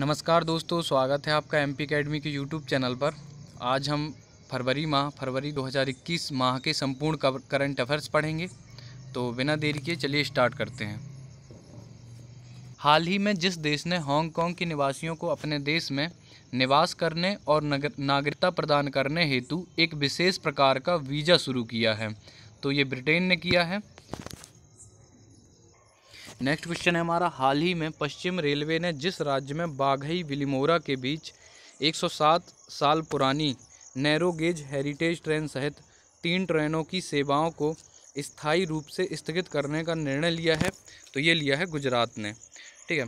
नमस्कार दोस्तों स्वागत है आपका एम पी के यूट्यूब चैनल पर आज हम फरवरी माह फरवरी 2021 माह के संपूर्ण करंट अफेयर्स पढ़ेंगे तो बिना देरी के चलिए स्टार्ट करते हैं हाल ही में जिस देश ने हांगकांग के निवासियों को अपने देश में निवास करने और नगर नागरिकता प्रदान करने हेतु एक विशेष प्रकार का वीज़ा शुरू किया है तो ये ब्रिटेन ने किया है नेक्स्ट क्वेश्चन है हमारा हाल ही में पश्चिम रेलवे ने जिस राज्य में बाघई विलिमोरा के बीच 107 साल पुरानी नैरो गेज हेरिटेज ट्रेन सहित तीन ट्रेनों की सेवाओं को स्थायी रूप से स्थगित करने का निर्णय लिया है तो ये लिया है गुजरात ने ठीक है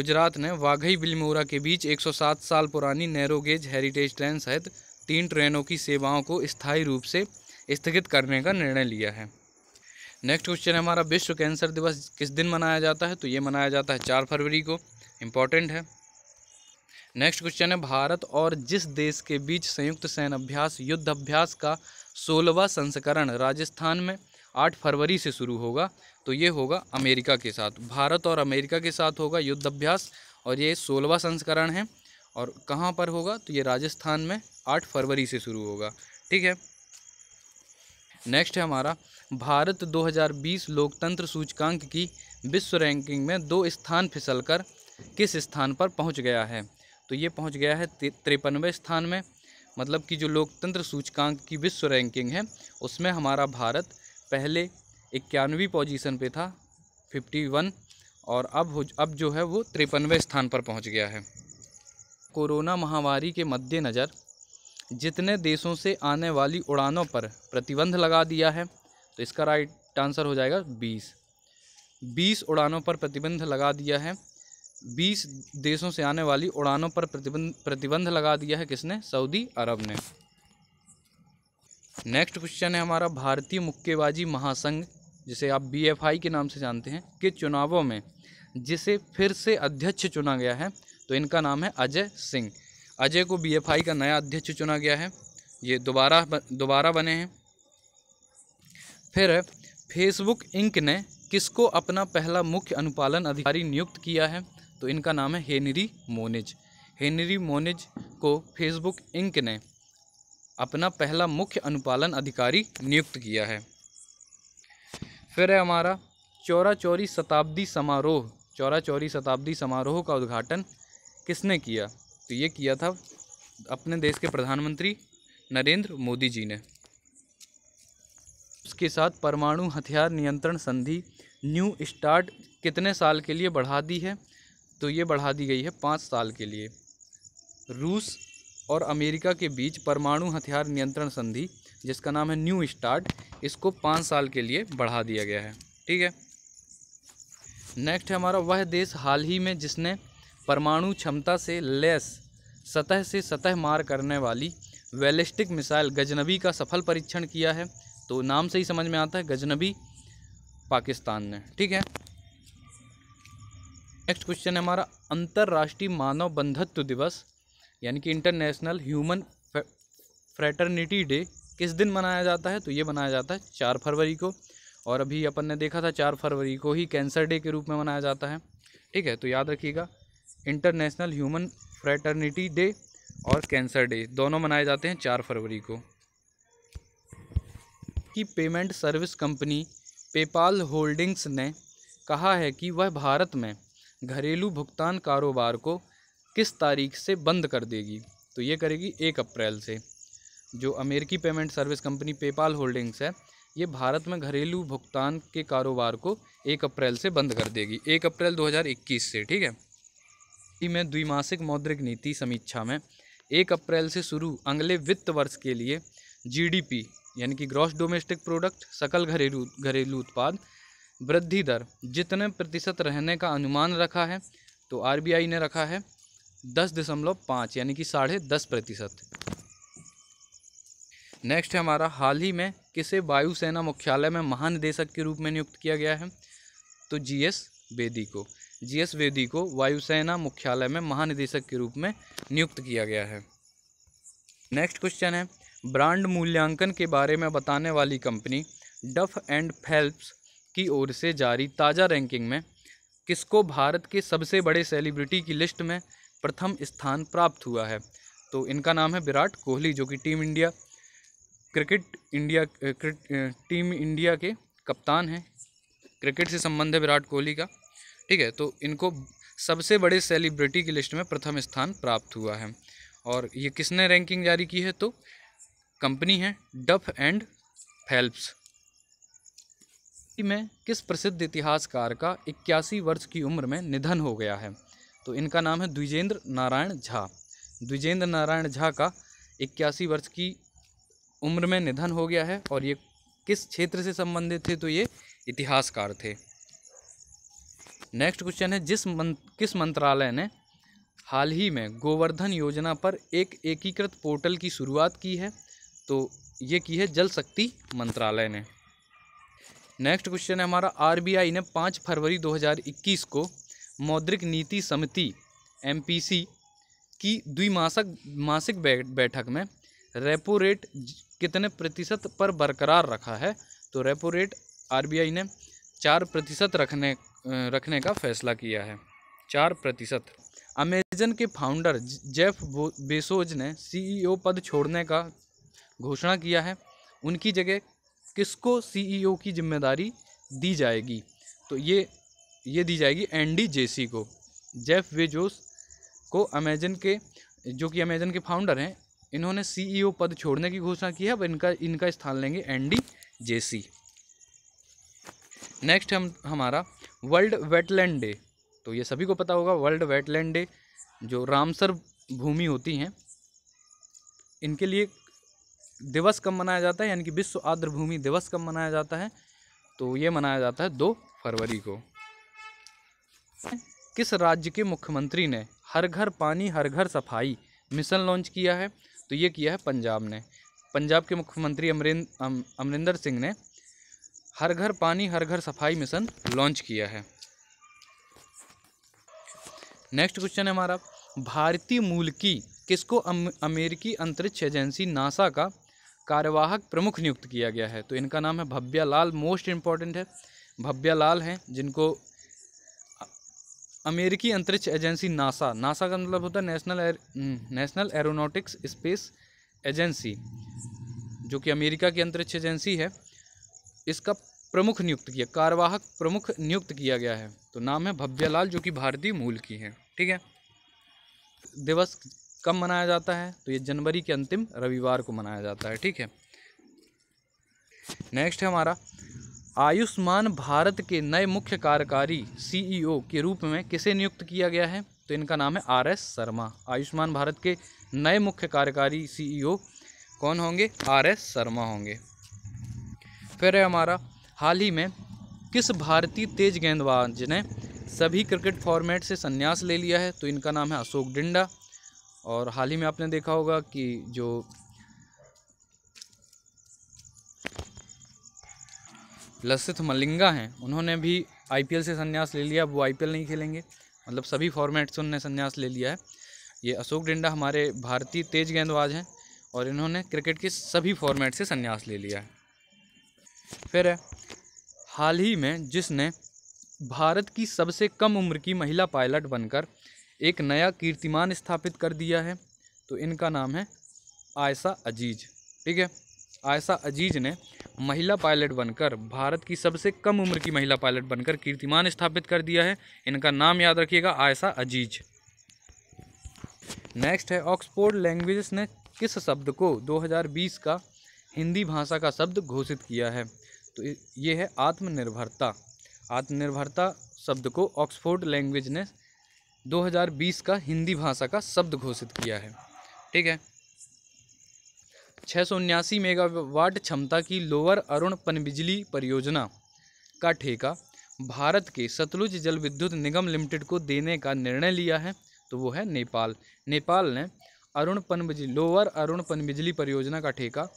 गुजरात ने वाघई बिलमोरा के बीच 107 साल पुरानी नैरो गेज हेरिटेज ट्रेन सहित तीन ट्रेनों की सेवाओं को स्थायी रूप से स्थगित करने का निर्णय लिया है नेक्स्ट क्वेश्चन है हमारा विश्व कैंसर दिवस किस दिन मनाया जाता है तो ये मनाया जाता है चार फरवरी को इम्पॉर्टेंट है नेक्स्ट क्वेश्चन है भारत और जिस देश के बीच संयुक्त सैन्य अभ्यास युद्ध अभ्यास का सोलहवा संस्करण राजस्थान में आठ फरवरी से शुरू होगा तो ये होगा अमेरिका के साथ भारत और अमेरिका के साथ होगा युद्ध अभ्यास और ये सोलहवा संस्करण है और कहाँ पर होगा तो ये राजस्थान में आठ फरवरी से शुरू होगा ठीक है नेक्स्ट है हमारा भारत 2020 लोकतंत्र सूचकांक की विश्व रैंकिंग में दो स्थान फिसलकर किस स्थान पर पहुंच गया है तो ये पहुंच गया है तिरपनवे स्थान में मतलब कि जो लोकतंत्र सूचकांक की विश्व रैंकिंग है उसमें हमारा भारत पहले इक्यानवे पोजीशन पे था 51 और अब हो अब जो है वो तिरपनवे स्थान पर पहुंच गया है कोरोना महामारी के मद्देनज़र जितने देशों से आने वाली उड़ानों पर प्रतिबंध लगा दिया है तो इसका राइट आंसर हो जाएगा बीस बीस उड़ानों पर प्रतिबंध लगा दिया है बीस देशों से आने वाली उड़ानों पर प्रतिबंध प्रतिबंध लगा दिया है किसने सऊदी अरब ने नेक्स्ट क्वेश्चन है हमारा भारतीय मुक्केबाजी महासंघ जिसे आप बीएफआई के नाम से जानते हैं के चुनावों में जिसे फिर से अध्यक्ष चुना गया है तो इनका नाम है अजय सिंह अजय को बीएफआई का नया अध्यक्ष चुना गया है ये दोबारा दोबारा बने हैं फिर फेसबुक इंक ने किसको अपना पहला मुख्य अनुपालन अधिकारी नियुक्त किया है तो इनका नाम है हेनरी मोनिज हेनरी मोनिज को फेसबुक इंक ने अपना पहला मुख्य अनुपालन अधिकारी नियुक्त किया है फिर है हमारा चौरा चौरी शताब्दी समारोह चौरा चौरी शताब्दी समारोह का उद्घाटन किसने किया तो ये किया था अपने देश के प्रधानमंत्री नरेंद्र मोदी जी ने के साथ परमाणु हथियार नियंत्रण संधि न्यू स्टार्ट कितने साल के लिए बढ़ा दी है तो ये बढ़ा दी गई है पाँच साल के लिए रूस और अमेरिका के बीच परमाणु हथियार नियंत्रण संधि जिसका नाम है न्यू स्टार्ट इसको पाँच साल के लिए बढ़ा दिया गया है ठीक है नेक्स्ट है हमारा वह देश हाल ही में जिसने परमाणु क्षमता से लेस सतह से सतह मार करने वाली वेलिस्टिक मिसाइल गजनबी का सफल परीक्षण किया है तो नाम से ही समझ में आता है गजनबी पाकिस्तान ने ठीक है नेक्स्ट क्वेश्चन है हमारा अंतर्राष्ट्रीय मानव बंधुत्व दिवस यानी कि इंटरनेशनल ह्यूमन फ्रेटर्निटी डे किस दिन मनाया जाता है तो ये मनाया जाता है चार फरवरी को और अभी अपन ने देखा था चार फरवरी को ही कैंसर डे के रूप में मनाया जाता है ठीक है तो याद रखिएगा इंटरनेशनल ह्यूमन फ्रेटर्निटी डे और कैंसर डे दोनों मनाए जाते हैं चार फरवरी को अमेरिकी payment service company PayPal holdings ने कहा है कि वह भारत में घरेलू भुगतान कारोबार को किस तारीख से बंद कर देगी तो ये करेगी एक अप्रैल से जो अमेरिकी payment service company PayPal holdings है ये भारत में घरेलू भुगतान के कारोबार को एक अप्रैल से बंद कर देगी एक अप्रैल 2021 से ठीक है में द्विमासिक मौद्रिक नीति समीक्षा में एक अप्रैल से शुरू अगले वित्त वर्ष के लिए जीडीपी यानी कि ग्रॉस डोमेस्टिक प्रोडक्ट सकल घरेलू घरेलू उत्पाद वृद्धि दर जितने प्रतिशत रहने का अनुमान रखा है तो आरबीआई ने रखा है दस दशमलव पाँच यानी कि साढ़े दस प्रतिशत नेक्स्ट है हमारा हाल ही में किसे वायुसेना मुख्यालय में महानिदेशक के रूप में नियुक्त किया गया है तो जीएस बेदी को जीएस बेदी को वायुसेना मुख्यालय में महानिदेशक के रूप में नियुक्त किया गया है नेक्स्ट क्वेश्चन है ब्रांड मूल्यांकन के बारे में बताने वाली कंपनी डफ एंड फेल्प्स की ओर से जारी ताज़ा रैंकिंग में किसको भारत के सबसे बड़े सेलिब्रिटी की लिस्ट में प्रथम स्थान प्राप्त हुआ है तो इनका नाम है विराट कोहली जो कि टीम इंडिया क्रिकेट इंडिया क्रिक, टीम इंडिया के कप्तान हैं क्रिकेट से संबंध है विराट कोहली का ठीक है तो इनको सबसे बड़े सेलिब्रिटी की लिस्ट में प्रथम स्थान प्राप्त हुआ है और ये किसने रैंकिंग जारी की है तो कंपनी है डफ एंड फेल्प्स में किस प्रसिद्ध इतिहासकार का इक्यासी वर्ष की उम्र में निधन हो गया है तो इनका नाम है द्विजेंद्र नारायण झा द्विजेंद्र नारायण झा का इक्यासी वर्ष की उम्र में निधन हो गया है और ये किस क्षेत्र से संबंधित थे तो ये इतिहासकार थे नेक्स्ट क्वेश्चन है जिस मं किस मंत्रालय ने हाल ही में गोवर्धन योजना पर एक एकीकृत पोर्टल की शुरुआत की है तो ये की है जल शक्ति मंत्रालय ने नेक्स्ट क्वेश्चन है हमारा आरबीआई ने पाँच फरवरी 2021 को मौद्रिक नीति समिति एमपीसी की द्विमासिक मासिक बैठक में रेपो रेट कितने प्रतिशत पर बरकरार रखा है तो रेपो रेट आरबीआई ने चार प्रतिशत रखने रखने का फैसला किया है चार प्रतिशत अमेजन के फाउंडर जेफ बेसोज ने सीईओ e पद छोड़ने का घोषणा किया है उनकी जगह किसको सीईओ e की जिम्मेदारी दी जाएगी तो ये ये दी जाएगी एंडी जेसी को जेफ वेजोस को अमेजन के जो कि अमेजन के फाउंडर हैं इन्होंने सीईओ e पद छोड़ने की घोषणा की है अब इनका इनका स्थान लेंगे एंडी जेसी नेक्स्ट हम हमारा वर्ल्ड वेटलैंड डे तो ये सभी को पता होगा वर्ल्ड वेटलैंड डे जो रामसर भूमि होती हैं इनके लिए दिवस कब मनाया जाता है यानी कि विश्व आर्द्र भूमि दिवस कब मनाया जाता है तो ये मनाया जाता है दो फरवरी को किस राज्य के मुख्यमंत्री ने हर घर पानी हर घर सफाई मिशन लॉन्च किया है तो ये किया है पंजाब ने पंजाब के मुख्यमंत्री अमरिंद अमरिंदर सिंह ने हर घर पानी हर घर सफाई मिशन लॉन्च किया है नेक्स्ट क्वेश्चन है हमारा भारतीय मूल की किसको अम, अमेरिकी अंतरिक्ष एजेंसी नासा का कार्यवाहक प्रमुख नियुक्त किया गया है तो इनका नाम है भव्या लाल मोस्ट इम्पॉर्टेंट है भव्या लाल हैं जिनको अमेरिकी अंतरिक्ष एजेंसी नासा नासा का मतलब होता है national uh, hmm, national aeronautics space agency जो कि अमेरिका की अंतरिक्ष एजेंसी है इसका प्रमुख नियुक्त किया कार्यवाहक प्रमुख नियुक्त किया गया है तो नाम है भव्यालाल लाल जो कि भारतीय मूल की हैं ठीक है दिवस कब मनाया जाता है तो ये जनवरी के अंतिम रविवार को मनाया जाता है ठीक है नेक्स्ट है हमारा आयुष्मान भारत के नए मुख्य कार्यकारी सीईओ e के रूप में किसे नियुक्त किया गया है तो इनका नाम है आर एस शर्मा आयुष्मान भारत के नए मुख्य कार्यकारी सीईओ e कौन होंगे आर एस शर्मा होंगे फिर है हमारा हाल ही में किस भारतीय तेज गेंदबाज ने सभी क्रिकेट फॉर्मेट से संन्यास ले लिया है तो इनका नाम है अशोक डिंडा और हाल ही में आपने देखा होगा कि जो लसित मलिंगा हैं उन्होंने भी आईपीएल से संन्यास ले लिया अब वो आईपीएल नहीं खेलेंगे मतलब सभी फॉर्मेट से उनने संन्यास ले लिया है ये अशोक डिंडा हमारे भारतीय तेज गेंदबाज हैं और इन्होंने क्रिकेट के सभी फॉर्मेट से संन्यास ले लिया है फिर है हाल ही में जिसने भारत की सबसे कम उम्र की महिला पायलट बनकर एक नया कीर्तिमान स्थापित कर दिया है तो इनका नाम है आयसा अजीज ठीक है आयसा अजीज ने महिला पायलट बनकर भारत की सबसे कम उम्र की महिला पायलट बनकर कीर्तिमान स्थापित कर दिया है इनका नाम याद रखिएगा आयशा अजीज नेक्स्ट है ऑक्सफोर्ड लैंग्वेज ने किस शब्द को 2020 का हिंदी भाषा का शब्द घोषित किया है तो ये है आत्मनिर्भरता आत्मनिर्भरता शब्द को ऑक्सफोर्ड लैंग्वेज ने 2020 का हिंदी भाषा का शब्द घोषित किया है ठीक है छः सौ उन्यासी मेगावाट क्षमता की लोअर अरुण पनबिजली परियोजना का ठेका भारत के सतलुज जल विद्युत निगम लिमिटेड को देने का निर्णय लिया है तो वो है नेपाल नेपाल ने अरुण पनबिजली लोअर अरुण पनबिजली परियोजना का ठेका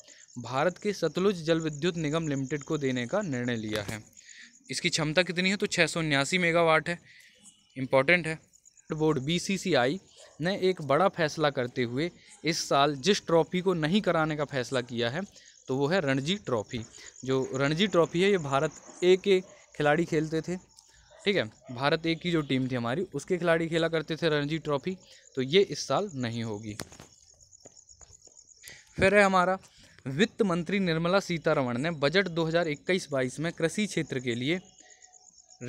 भारत के सतलुज जल विद्युत निगम लिमिटेड को देने का निर्णय लिया है इसकी क्षमता कितनी है तो छः सौ उन्यासी मेगावाट है इम्पॉर्टेंट है बोर्ड बीसीसीआई ने एक बड़ा फैसला करते हुए इस साल जिस ट्रॉफ़ी को नहीं कराने का फैसला किया है तो वो है रणजी ट्रॉफ़ी जो रणजी ट्रॉफ़ी है ये भारत ए के खिलाड़ी खेलते थे ठीक है भारत ए की जो टीम थी हमारी उसके खिलाड़ी खेला करते थे रणजी ट्रॉफ़ी तो ये इस साल नहीं होगी फिर है हमारा वित्त मंत्री निर्मला सीतारमण ने बजट 2021-22 में कृषि क्षेत्र के लिए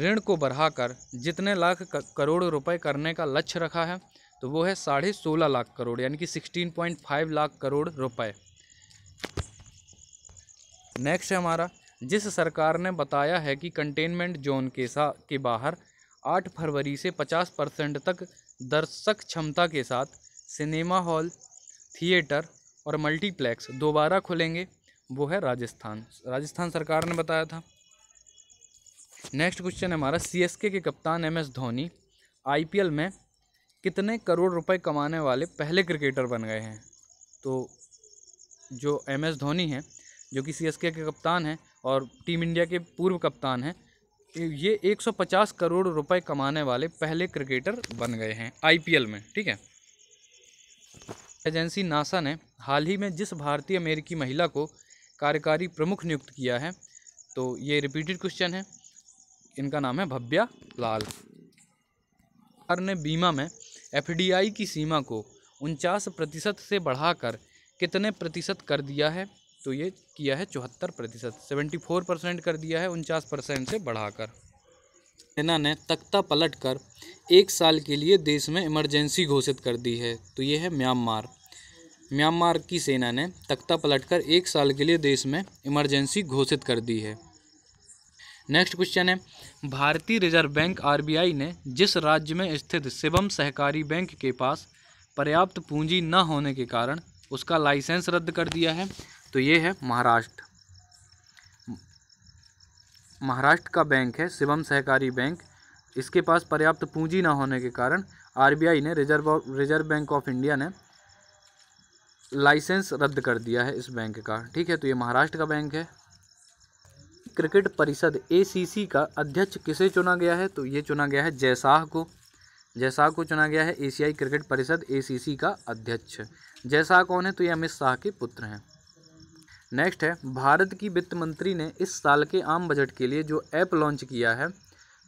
ऋण को बढ़ाकर जितने लाख करोड़ रुपए करने का लक्ष्य रखा है तो वो है साढ़े सोलह लाख करोड़ यानी कि sixteen point five lakh crore रुपए नेक्स्ट है हमारा जिस सरकार ने बताया है कि कंटेनमेंट जोन के साथ के बाहर आठ फरवरी से पचास परसेंट तक दर्शक क्षमता के साथ सिनेमा हॉल थिएटर और मल्टीप्लेक्स दोबारा खुलेंगे वो है राजस्थान राजस्थान सरकार ने बताया था नेक्स्ट क्वेश्चन है हमारा सी के कप्तान एम एस धोनी आई में कितने करोड़ रुपए कमाने वाले पहले क्रिकेटर बन गए हैं तो जो एम एस धोनी हैं जो कि सी के कप्तान हैं और टीम इंडिया के पूर्व कप्तान हैं ये 150 करोड़ रुपए कमाने वाले पहले क्रिकेटर बन गए हैं आईपीएल में ठीक है एजेंसी नासा ने हाल ही में जिस भारतीय अमेरिकी महिला को कार्यकारी प्रमुख नियुक्त किया है तो ये रिपीटेड क्वेश्चन है इनका नाम है भव्या लाल सरकार ने बीमा में एफडीआई की सीमा को उनचास प्रतिशत से बढ़ाकर कितने प्रतिशत कर दिया है तो ये किया है चौहत्तर प्रतिशत सेवेंटी फोर परसेंट कर दिया है उनचास परसेंट से बढ़ाकर सेना ने तख्ता पलट कर एक साल के लिए देश में इमरजेंसी घोषित कर दी है तो ये है म्यांमार म्यांमार की सेना ने तख्ता पलटकर एक साल के लिए देश में इमरजेंसी घोषित कर दी है नेक्स्ट क्वेश्चन है भारतीय रिजर्व बैंक आरबीआई ने जिस राज्य में स्थित शिवम सहकारी बैंक के पास पर्याप्त पूंजी न होने के कारण उसका लाइसेंस रद्द कर दिया है तो ये है महाराष्ट्र महाराष्ट्र का बैंक है शिवम सहकारी बैंक इसके पास पर्याप्त पूंजी न होने के कारण आरबीआई ने reserve reserve bank of India ने लाइसेंस रद्द कर दिया है इस बैंक का ठीक है तो ये महाराष्ट्र का बैंक है क्रिकेट परिषद ए का अध्यक्ष किसे चुना गया है तो ये चुना गया है जयसाह को जयसाह को चुना गया है एशियाई क्रिकेट परिषद ए का अध्यक्ष जयसाह कौन है तो ये अमित शाह के पुत्र हैं नेक्स्ट है भारत की वित्त मंत्री ने इस साल के आम बजट के लिए जो ऐप लॉन्च किया है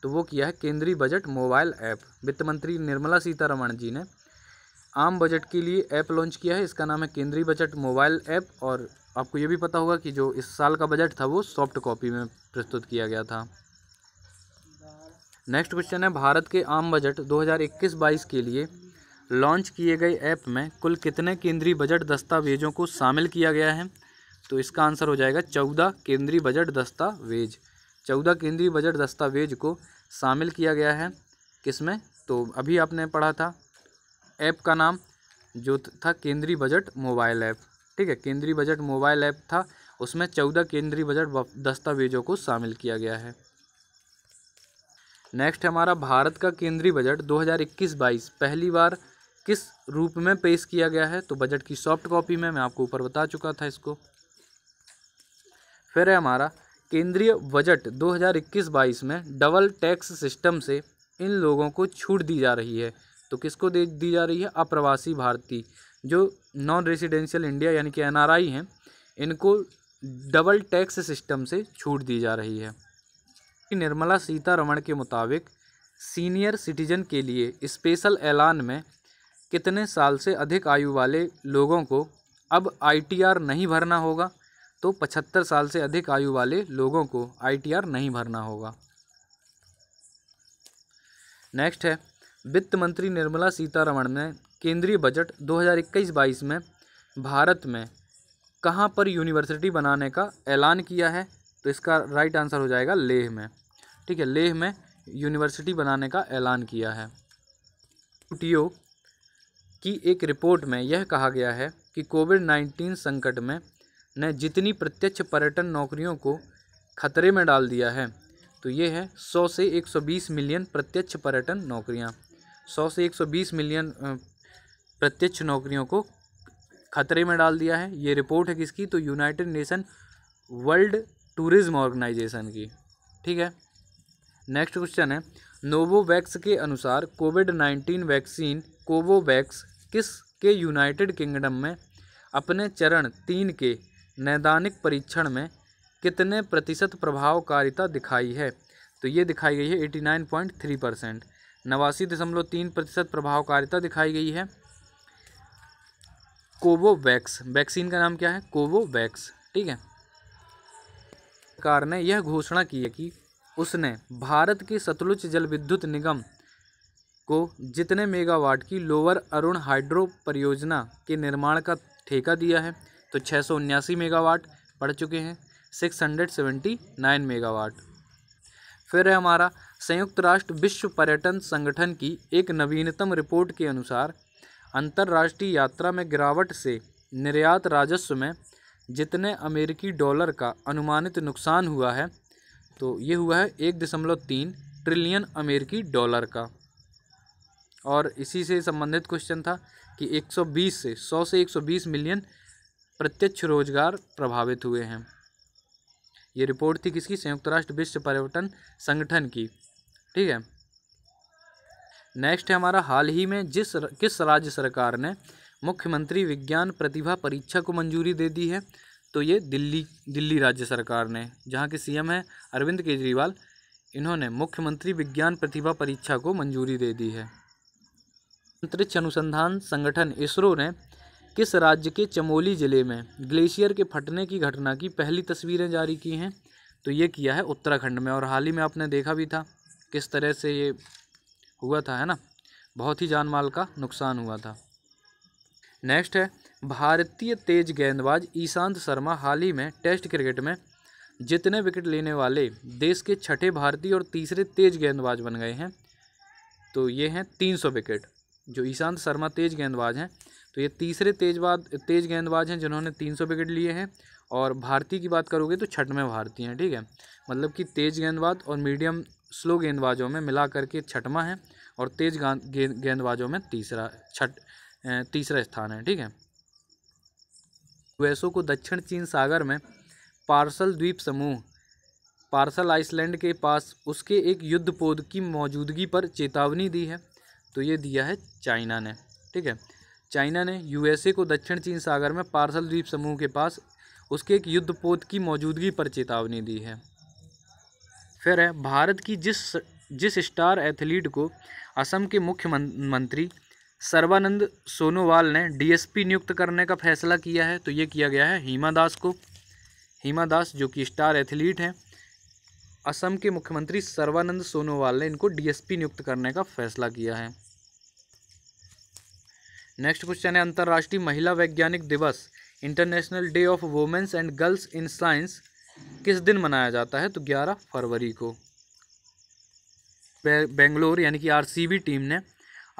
तो वो किया है केंद्रीय बजट मोबाइल ऐप वित्त मंत्री निर्मला सीतारमण जी ने आम बजट के लिए ऐप लॉन्च किया है इसका नाम है केंद्रीय बजट मोबाइल ऐप और आपको ये भी पता होगा कि जो इस साल का बजट था वो सॉफ्ट कॉपी में प्रस्तुत किया गया था नेक्स्ट क्वेश्चन है भारत के आम बजट 2021-22 के लिए लॉन्च किए गए ऐप में कुल कितने केंद्रीय बजट दस्तावेजों को शामिल किया गया है तो इसका आंसर हो जाएगा चौदह केंद्रीय बजट दस्तावेज चौदह केंद्रीय बजट दस्तावेज को शामिल किया गया है किसमें तो अभी आपने पढ़ा था ऐप का नाम जो था केंद्रीय बजट मोबाइल ऐप ठीक है केंद्रीय बजट मोबाइल ऐप था उसमें चौदह केंद्रीय बजट दस्तावेजों को शामिल किया गया है नेक्स्ट हमारा भारत का केंद्रीय बजट 2021-22 पहली बार किस रूप में पेश किया गया है तो बजट की सॉफ्ट कॉपी में मैं आपको ऊपर बता चुका था इसको फिर है हमारा केंद्रीय बजट 2021-22 में डबल टैक्स सिस्टम से इन लोगों को छूट दी जा रही है तो किसको दे दी जा रही है अप्रवासी भारतीय जो नॉन रेजिडेंशियल इंडिया यानी कि एन हैं इनको डबल टैक्स सिस्टम से छूट दी जा रही है निर्मला सीतारमण के मुताबिक सीनियर सिटीजन के लिए स्पेशल ऐलान में कितने साल से अधिक आयु वाले लोगों को अब आईटीआर नहीं भरना होगा तो पचहत्तर साल से अधिक आयु वाले लोगों को आईटीआर नहीं भरना होगा नेक्स्ट है वित्त मंत्री निर्मला सीतारमण ने केंद्रीय बजट 2021-22 में भारत में कहाँ पर यूनिवर्सिटी बनाने का ऐलान किया है तो इसका राइट आंसर हो जाएगा लेह में ठीक है लेह में यूनिवर्सिटी बनाने का ऐलान किया है टी की एक रिपोर्ट में यह कहा गया है कि कोविड नाइन्टीन संकट में ने जितनी प्रत्यक्ष पर्यटन नौकरियों को खतरे में डाल दिया है तो ये है 100 से 120 मिलियन प्रत्यक्ष पर्यटन नौकरियां सौ से एक सौ बीस मिलियन प्रत्यक्ष नौकरियों को खतरे में डाल दिया है ये रिपोर्ट है किसकी तो United Nation World Tourism Organisation की ठीक है नेक्स्ट क्वेश्चन है नोवोवैक्स के अनुसार कोविड नाइन्टीन वैक्सीन कोवोवैक्स किस के यूनाइटेड किंगडम में अपने चरण तीन के नैदानिक परीक्षण में कितने प्रतिशत प्रभावकारिता दिखाई है तो ये दिखाई गई है eighty nine point three percent नवासी दशमलव तीन प्रतिशत प्रभावकारिता दिखाई गई है कोवोवैक्स वैक्सीन का नाम क्या है कोवोवैक्स ठीक है सरकार ने यह घोषणा की है कि उसने भारत के सतलुज जल विद्युत निगम को जितने मेगावाट की लोअर अरुण हाइड्रो परियोजना के निर्माण का ठेका दिया है तो छः सौ उन्यासी मेगावाट पड़ चुके हैं six hundred seventy nine megawatt फिर है हमारा संयुक्त राष्ट्र विश्व पर्यटन संगठन की एक नवीनतम रिपोर्ट के अनुसार अंतर्राष्ट्रीय यात्रा में गिरावट से निर्यात राजस्व में जितने अमेरिकी डॉलर का अनुमानित नुकसान हुआ है तो ये हुआ है एक दशमलव तीन ट्रिलियन अमेरिकी डॉलर का और इसी से संबंधित क्वेश्चन था कि 120 से 100 से 120 मिलियन प्रत्यक्ष रोजगार प्रभावित हुए हैं ये रिपोर्ट थी किसकी संयुक्त राष्ट्र विश्व पर्यटन संगठन की ठीक है नेक्स्ट है हमारा हाल ही में जिस किस राज्य सरकार ने मुख्यमंत्री विज्ञान प्रतिभा परीक्षा को मंजूरी दे दी है तो ये दिल्ली दिल्ली राज्य सरकार ने जहाँ के सीएम हैं अरविंद केजरीवाल इन्होंने मुख्यमंत्री विज्ञान प्रतिभा परीक्षा को मंजूरी दे दी है अंतरिक्ष अनुसंधान संगठन इसरो ने किस राज्य के चमोली ज़िले में ग्लेशियर के फटने की घटना की पहली तस्वीरें जारी की हैं तो ये किया है उत्तराखंड में और हाल ही में आपने देखा भी था किस तरह से ये हुआ था है ना बहुत ही जान माल का नुकसान हुआ था नेक्स्ट है भारतीय तेज गेंदबाज ईशांत शर्मा हाल ही में टेस्ट क्रिकेट में जितने विकेट लेने वाले देश के छठे भारतीय और तीसरे तेज गेंदबाज बन गए हैं तो ये हैं तीन सौ विकेट जो ईशांत शर्मा तेज गेंदबाज हैं तो ये तीसरे तेजबाज तेज गेंदबाज हैं जिन्होंने तीन सौ विकेट लिए हैं और भारतीय की बात करोगे तो छठ में भारतीय हैं ठीक है मतलब कि तेज़ गेंदबाज और मीडियम स्लो गेंदबाजों में मिला करके छठवा है और तेज़ गेंदबाजों में तीसरा छठ तीसरा स्थान है ठीक है यूएसओ को दक्षिण चीन सागर में पार्सल द्वीप समूह पार्सल आइसलैंड के पास उसके एक युद्ध पौध की मौजूदगी पर चेतावनी दी है तो ये दिया है चाइना ने ठीक है चाइना ने यूएसए को दक्षिण चीन सागर में पार्सल द्वीप समूह के पास उसके एक युद्ध पौध की मौजूदगी पर चेतावनी दी है फिर है भारत की जिस जिस स्टार एथलीट को असम के मुख्यमंत्री सर्वानंद सोनोवाल ने डीएसपी नियुक्त करने का फैसला किया है तो ये किया गया है हीमा दास को हीमा दास जो कि स्टार एथलीट हैं असम के मुख्यमंत्री सर्वानंद सोनोवाल ने इनको डीएसपी नियुक्त करने का फैसला किया है नेक्स्ट क्वेश्चन है अंतर्राष्ट्रीय महिला वैज्ञानिक दिवस international day of women's and girls in science किस दिन मनाया जाता है तो 11 फरवरी को बेंगलोर यानी कि आरसीबी टीम ने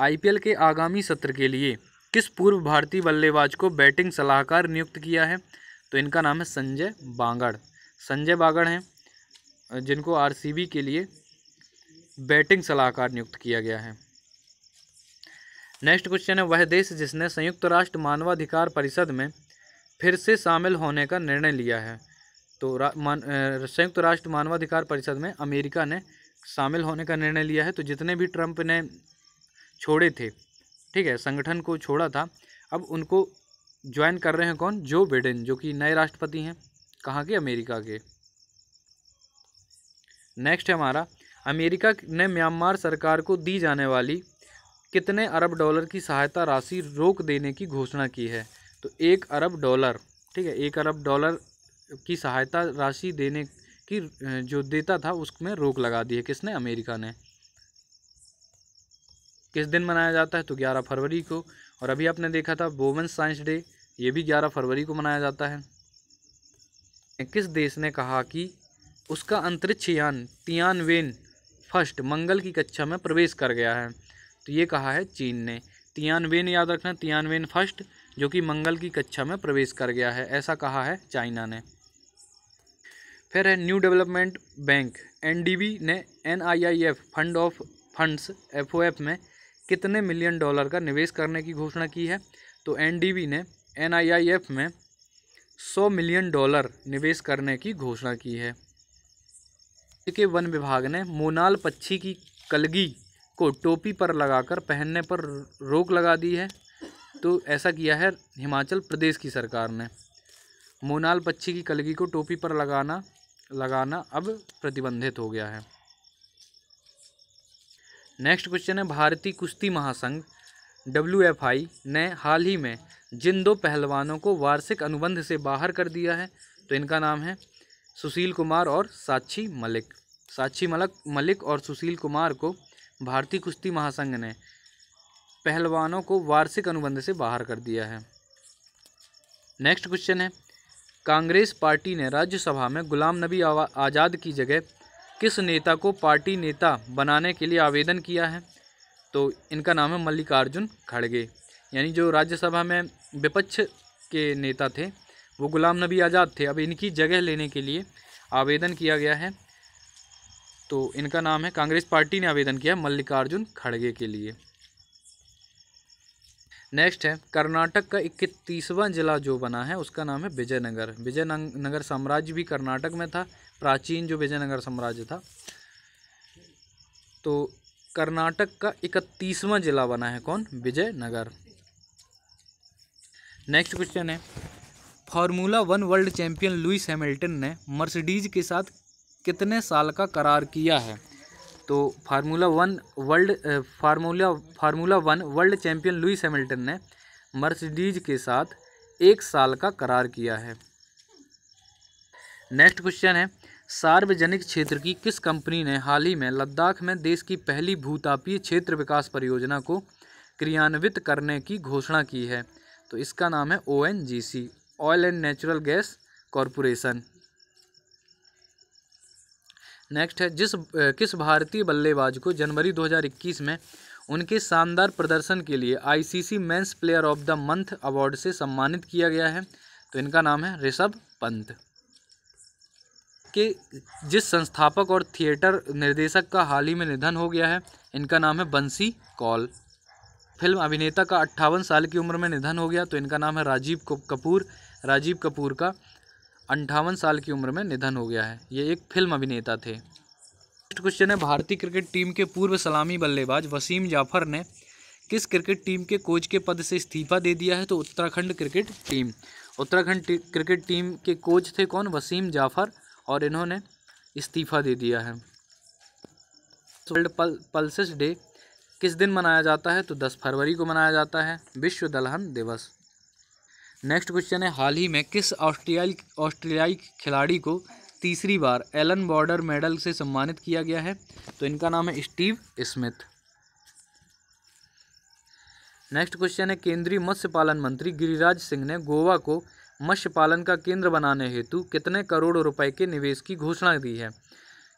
आईपीएल के आगामी सत्र के लिए किस पूर्व भारतीय बल्लेबाज को बैटिंग सलाहकार नियुक्त किया है तो इनका नाम है संजय बांगड़ संजय बागड़ हैं जिनको आरसीबी के लिए बैटिंग सलाहकार नियुक्त किया गया है नेक्स्ट क्वेश्चन है वह देश जिसने संयुक्त राष्ट्र मानवाधिकार परिषद में फिर से शामिल होने का निर्णय लिया है तो रा, संयुक्त राष्ट्र मानवाधिकार परिषद में अमेरिका ने शामिल होने का निर्णय लिया है तो जितने भी ट्रंप ने छोड़े थे ठीक है संगठन को छोड़ा था अब उनको ज्वाइन कर रहे हैं कौन जो बिडेन जो कि नए राष्ट्रपति हैं कहाँ के अमेरिका के नेक्स्ट है हमारा अमेरिका ने म्यांमार सरकार को दी जाने वाली कितने अरब डॉलर की सहायता राशि रोक देने की घोषणा की है तो एक अरब डॉलर ठीक है एक अरब डॉलर की सहायता राशि देने की जो देता था उसमें रोक लगा दी है किसने अमेरिका ने किस दिन मनाया जाता है तो 11 फरवरी को और अभी आपने देखा था वोमेंस साइंस डे ये भी 11 फरवरी को मनाया जाता है किस देश ने कहा कि उसका अंतरिक्ष यान तियानवेन फर्स्ट मंगल की कक्षा में प्रवेश कर गया है तो ये कहा है चीन ने तियानवेन याद रखना तियानवेन फर्स्ट जो कि मंगल की कक्षा में प्रवेश कर गया है ऐसा कहा है चाइना ने फिर है न्यू डेवलपमेंट बैंक एनडीबी ने NIIF fund of funds FOF में कितने मिलियन डॉलर का निवेश करने की घोषणा की है तो एनडीबी ने एनआईआईएफ में सौ मिलियन डॉलर निवेश करने की घोषणा की है के वन विभाग ने मोनाल पक्षी की कलगी को टोपी पर लगाकर पहनने पर रोक लगा दी है तो ऐसा किया है हिमाचल प्रदेश की सरकार ने मोनाल पक्षी की कलगी को टोपी पर लगाना लगाना अब प्रतिबंधित हो गया है नेक्स्ट क्वेश्चन है भारतीय कुश्ती महासंघ डब्ल्यू ने हाल ही में जिन दो पहलवानों को वार्षिक अनुबंध से बाहर कर दिया है तो इनका नाम है सुशील कुमार और साक्षी मलिक साक्षी मलक मलिक और सुशील कुमार को भारतीय कुश्ती महासंघ ने पहलवानों को वार्षिक अनुबंध से बाहर कर दिया है नेक्स्ट क्वेश्चन है कांग्रेस पार्टी ने राज्यसभा में गुलाम नबी आज़ाद की जगह किस नेता को पार्टी नेता बनाने के लिए आवेदन किया है तो इनका नाम है मल्लिकार्जुन खड़गे यानी जो राज्यसभा में विपक्ष के नेता थे वो गुलाम नबी आज़ाद थे अब इनकी जगह लेने के लिए आवेदन किया गया है तो इनका नाम है कांग्रेस पार्टी ने आवेदन किया मल्लिकार्जुन खड़गे के लिए नेक्स्ट है कर्नाटक का इकतीसवां जिला जो बना है उसका नाम है विजयनगर विजयनगर साम्राज्य भी कर्नाटक में था प्राचीन जो विजयनगर साम्राज्य था तो कर्नाटक का इकतीसवां जिला बना है कौन विजयनगर नेक्स्ट क्वेश्चन है formula one world champion Lewis Hamilton ने मर्सिडीज के साथ कितने साल का करार किया है तो formula one world formula formula one world champion Lewis Hamilton ने मर्सिडीज के साथ एक साल का करार किया है नेक्स्ट क्वेश्चन है सार्वजनिक क्षेत्र की किस कंपनी ने हाल ही में लद्दाख में देश की पहली भूतापीय क्षेत्र विकास परियोजना को क्रियान्वित करने की घोषणा की है तो इसका नाम है O oil and natural gas corporation next है जिस किस भारतीय बल्लेबाज को जनवरी 2021 में उनके शानदार प्रदर्शन के लिए ICC men's player of the month award से सम्मानित किया गया है तो इनका नाम है ऋषभ पंत के जिस संस्थापक और थिएटर निर्देशक का हाल ही में निधन हो गया है इनका नाम है बंसी कॉल फिल्म अभिनेता का अट्ठावन साल की उम्र में निधन हो गया तो इनका नाम है राजीव कपूर राजीव कपूर का अंठावन साल की उम्र में निधन हो गया है ये एक फिल्म अभिनेता थे नेक्स्ट क्वेश्चन है भारतीय क्रिकेट टीम के पूर्व सलामी बल्लेबाज वसीम जाफर ने किस क्रिकेट टीम के कोच के पद से इस्तीफा दे दिया है तो Uttarakhand cricket team Uttarakhand cricket team के कोच थे कौन वसीम जाफर और इन्होंने इस्तीफा दे दिया है वर्ल्ड पल, पल्सेस डे किस दिन मनाया जाता है तो 10 फरवरी को मनाया जाता है विश्व दलहन दिवस नेक्स्ट क्वेश्चन है हाल ही में किस ऑस्ट्रियाई ऑस्ट्रेलियाई खिलाड़ी को तीसरी बार एलन बॉर्डर मेडल से सम्मानित किया गया है तो इनका नाम है स्टीव स्मिथ नेक्स्ट क्वेश्चन है केंद्रीय मत्स्य पालन मंत्री गिरिराज सिंह ने गोवा को मत्स्य पालन का केंद्र बनाने हेतु कितने करोड़ रुपए के निवेश की घोषणा दी है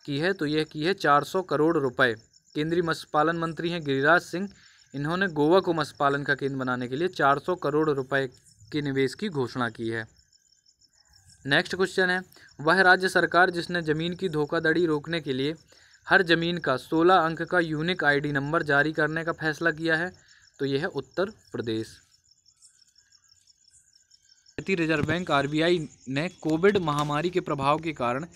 की है तो यह की है चार सौ करोड़ रुपए केंद्रीय मत्स्य पालन मंत्री हैं गिरिराज सिंह इन्होंने गोवा को मत्स्य पालन का केंद्र बनाने के लिए सौ करोड़ रुपए के निवेश की घोषणा की है नेक्स्ट क्वेश्चन है वह राज्य सरकार जिसने जमीन की धोखाधड़ी रोकने के लिए हर जमीन का 16 अंक का यूनिक आईडी नंबर जारी करने का फैसला किया है तो यह है उत्तर प्रदेश भारतीय रिजर्व बैंक आरबीआई ने कोविड महामारी के प्रभाव के कारण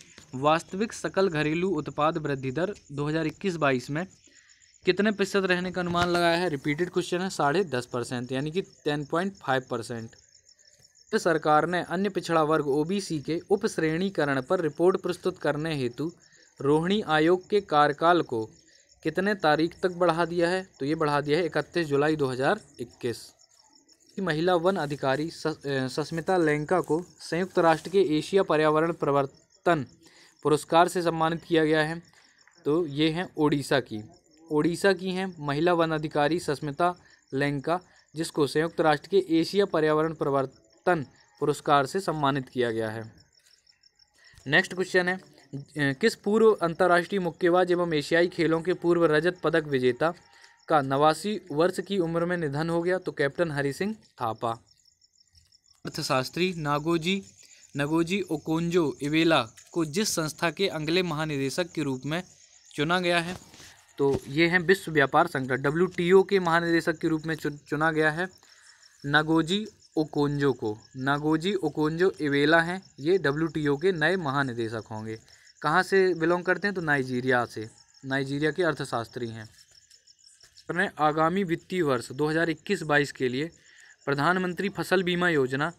वास्तविक सकल घरेलू उत्पाद वृद्धि दर 2021-22 में कितने प्रतिशत रहने का अनुमान लगाया है रिपीटेड क्वेश्चन है साढ़े दस परसेंट यानी कि टेन पॉइंट फाइव परसेंट सरकार ने अन्य पिछड़ा वर्ग ओबीसी के उप श्रेणीकरण पर रिपोर्ट प्रस्तुत करने हेतु रोहिणी आयोग के कार्यकाल को कितने तारीख तक बढ़ा दिया है तो ये बढ़ा दिया है इकतीस जुलाई दो महिला वन अधिकारी सस्मिता लेंका को संयुक्त राष्ट्र के एशिया पर्यावरण प्रवर्तन पुरस्कार से सम्मानित किया गया है तो ये हैं ओडिशा की ओडिशा की हैं महिला वन अधिकारी सस्मिता लेंका जिसको संयुक्त राष्ट्र के एशिया पर्यावरण परिवर्तन पुरस्कार से सम्मानित किया गया है नेक्स्ट क्वेश्चन है किस पूर्व अंतर्राष्ट्रीय मुक्केबाज एवं एशियाई खेलों के पूर्व रजत पदक विजेता का नवासी वर्ष की उम्र में निधन हो गया तो कैप्टन हरि सिंह थापा अर्थशास्त्री नागोजी नगोजी ओकोंजो इवेला को जिस संस्था के अगले महानिदेशक के रूप में चुना गया है तो ये हैं विश्व व्यापार संगठन डब्ल्यू के महानिदेशक के रूप में चुना गया है नागोजी ओकोंजो को नागोजी ओकोंजो एवेला हैं ये डब्ल्यू के नए महानिदेशक होंगे कहाँ से बिलोंग करते हैं तो नाइजीरिया से नाइजीरिया के अर्थशास्त्री हैं उन्होंने आगामी वित्तीय वर्ष 2021-22 के लिए प्रधानमंत्री फसल बीमा योजना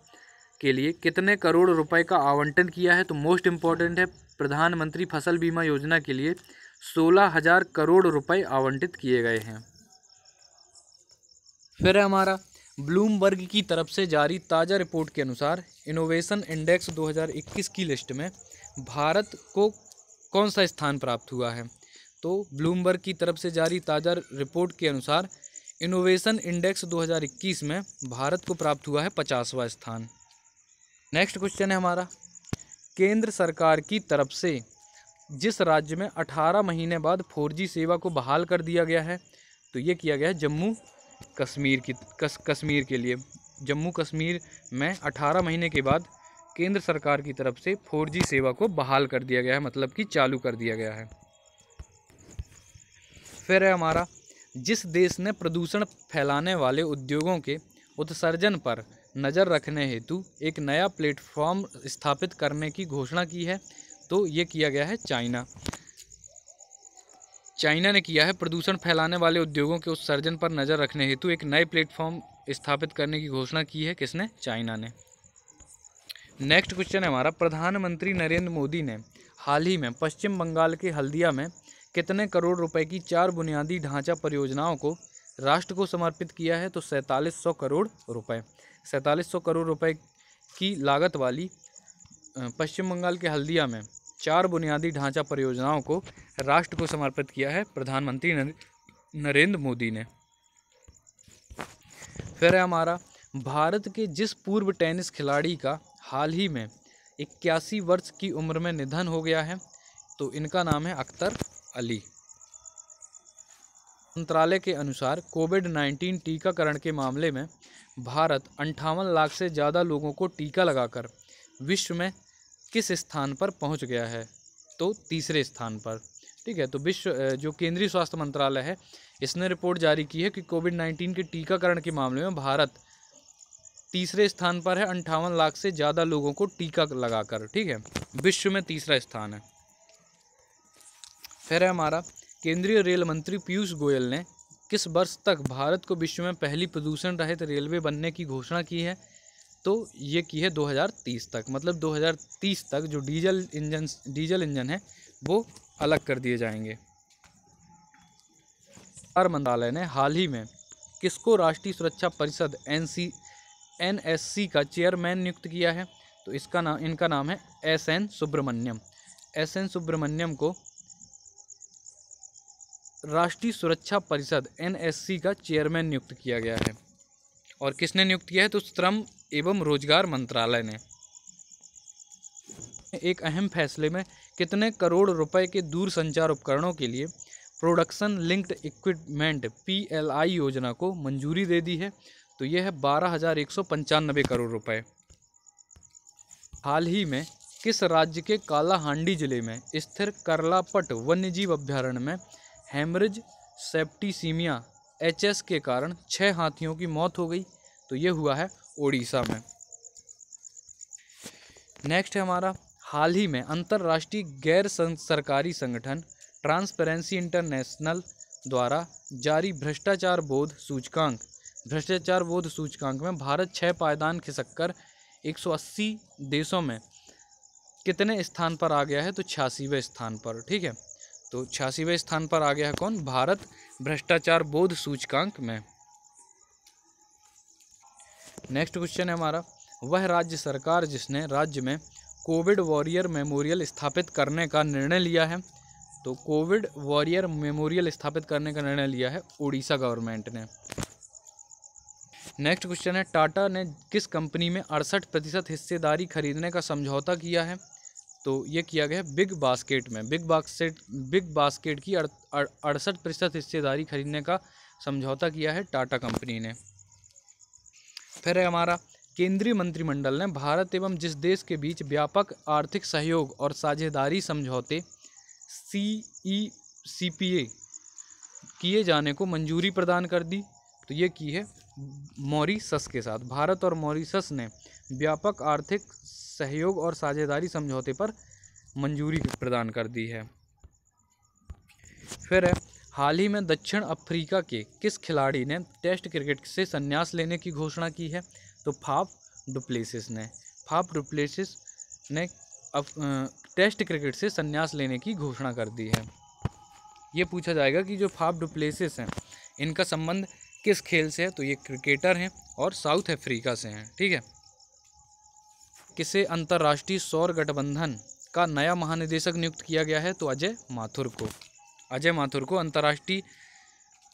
के लिए कितने करोड़ रुपए का आवंटन किया है तो मोस्ट इम्पॉर्टेंट है प्रधानमंत्री फसल बीमा योजना के लिए सोलह हज़ार करोड़ रुपए आवंटित किए गए हैं फिर है हमारा ब्लूमबर्ग की तरफ से जारी ताज़ा रिपोर्ट के अनुसार इनोवेशन इंडेक्स 2021 की लिस्ट में भारत को कौन सा स्थान प्राप्त हुआ है तो ब्लूमबर्ग की तरफ से जारी ताज़ा रिपोर्ट के अनुसार इनोवेशन इंडेक्स 2021 में भारत को प्राप्त हुआ है पचासवा स्थान नेक्स्ट क्वेश्चन है हमारा केंद्र सरकार की तरफ से जिस राज्य में अठारह महीने बाद फोर सेवा को बहाल कर दिया गया है तो ये किया गया है जम्मू कश्मीर की कस, कश्मीर के लिए जम्मू कश्मीर में 18 महीने के बाद केंद्र सरकार की तरफ से 4G सेवा को बहाल कर दिया गया है मतलब कि चालू कर दिया गया है फिर है हमारा जिस देश ने प्रदूषण फैलाने वाले उद्योगों के उत्सर्जन पर नज़र रखने हेतु एक नया प्लेटफॉर्म स्थापित करने की घोषणा की है तो ये किया गया है चाइना चाइना ने किया है प्रदूषण फैलाने वाले उद्योगों के उत्सर्जन पर नज़र रखने हेतु एक नए प्लेटफॉर्म स्थापित करने की घोषणा की है किसने चाइना ने नेक्स्ट क्वेश्चन है हमारा प्रधानमंत्री नरेंद्र मोदी ने हाल ही में पश्चिम बंगाल के हल्दिया में कितने करोड़ रुपए की चार बुनियादी ढांचा परियोजनाओं को राष्ट्र को समर्पित किया है तो सैंतालीस सौ करोड़ रुपये सैंतालीस सौ करोड़ रुपये की लागत वाली पश्चिम बंगाल के हल्दिया में चार बुनियादी ढांचा परियोजनाओं को राष्ट्र को समर्पित किया है प्रधानमंत्री नरेंद्र मोदी ने फिर है हमारा भारत के जिस पूर्व टेनिस खिलाड़ी का हाल ही में इक्यासी वर्ष की उम्र में निधन हो गया है तो इनका नाम है अख्तर अली मंत्रालय के अनुसार कोविड 19 टीकाकरण के मामले में भारत अंठावन लाख से ज़्यादा लोगों को टीका लगाकर विश्व में किस स्थान पर पहुंच गया है तो तीसरे स्थान पर ठीक है तो विश्व जो केंद्रीय स्वास्थ्य मंत्रालय है इसने रिपोर्ट जारी की है कि कोविड नाइन्टीन के टीकाकरण के मामले में भारत तीसरे स्थान पर है अंठावन लाख से ज़्यादा लोगों को टीका लगाकर ठीक है विश्व में तीसरा स्थान है फिर है हमारा केंद्रीय रेल मंत्री पीयूष गोयल ने किस वर्ष तक भारत को विश्व में पहली प्रदूषण रहित रेलवे बनने की घोषणा की है तो ये की है 2030 तक मतलब 2030 तक जो डीजल इंजन डीजल इंजन है वो अलग कर दिए जाएंगे हर मंत्रालय ने हाल ही में किसको राष्ट्रीय सुरक्षा परिषद N C N S C का चेयरमैन नियुक्त किया है तो इसका नाम इनका नाम है S N Subramanyam S N Subramanyam को राष्ट्रीय सुरक्षा परिषद एन एस सी का चेयरमैन नियुक्त किया गया है और किसने नियुक्त किया है तो श्रम एवं रोजगार मंत्रालय ने एक अहम फैसले में कितने करोड़ रुपए के दूरसंचार उपकरणों के लिए प्रोडक्शन लिंक्ड इक्विपमेंट पी योजना को मंजूरी दे दी है तो यह है बारह हज़ार एक सौ पंचानबे करोड़ रुपए हाल ही में किस राज्य के कालाहांडी जिले में स्थिर करलापट वन्यजीव अभ्यारण्य में हेमरेज सेप्टीसीमिया एचएस के कारण छः हाथियों की मौत हो गई तो यह हुआ है उड़ीसा में नेक्स्ट है हमारा हाल ही में अंतर्राष्ट्रीय गैर सरकारी संगठन ट्रांसपेरेंसी इंटरनेशनल द्वारा जारी भ्रष्टाचार बोध सूचकांक भ्रष्टाचार बोध सूचकांक में भारत छः पायदान खिसककर 180 देशों में कितने स्थान पर आ गया है तो छियासीवें स्थान पर ठीक है तो छियासीवें स्थान पर आ गया है कौन भारत भ्रष्टाचार बोध सूचकांक में नेक्स्ट क्वेश्चन है हमारा वह राज्य सरकार जिसने राज्य में कोविड वॉरियर मेमोरियल स्थापित करने का निर्णय लिया है तो कोविड वॉरियर मेमोरियल स्थापित करने का निर्णय लिया है उड़ीसा गवर्नमेंट ने नेक्स्ट क्वेश्चन है टाटा ने किस कंपनी में अड़सठ प्रतिशत हिस्सेदारी खरीदने का समझौता किया है तो ये किया गया है बिग बास्केट में बिग बास्केट बिग बास्केट की अड़सठ प्रतिशत हिस्सेदारी खरीदने का समझौता किया है टाटा कंपनी ने फिर है हमारा केंद्रीय मंत्रिमंडल ने भारत एवं जिस देश के बीच व्यापक आर्थिक सहयोग और साझेदारी समझौते सी ई सी पी ए किए जाने को मंजूरी प्रदान कर दी तो ये की है मॉरीसस के साथ भारत और मॉरीसस ने व्यापक आर्थिक सहयोग और साझेदारी समझौते पर मंजूरी प्रदान कर दी है फिर है हाल ही में दक्षिण अफ्रीका के किस खिलाड़ी ने टेस्ट क्रिकेट से संन्यास लेने की घोषणा की है तो फाप डुप्लेसिस ने फाप डुप्लेसिस ने अफ, टेस्ट क्रिकेट से संन्यास लेने की घोषणा कर दी है ये पूछा जाएगा कि जो फाप डुप्लेसिस हैं इनका संबंध किस खेल से है तो ये क्रिकेटर हैं और साउथ अफ्रीका से हैं ठीक है किसे अंतर्राष्ट्रीय सौर गठबंधन का नया महानिदेशक नियुक्त किया गया है तो अजय माथुर को अजय माथुर को अंतर्राष्ट्रीय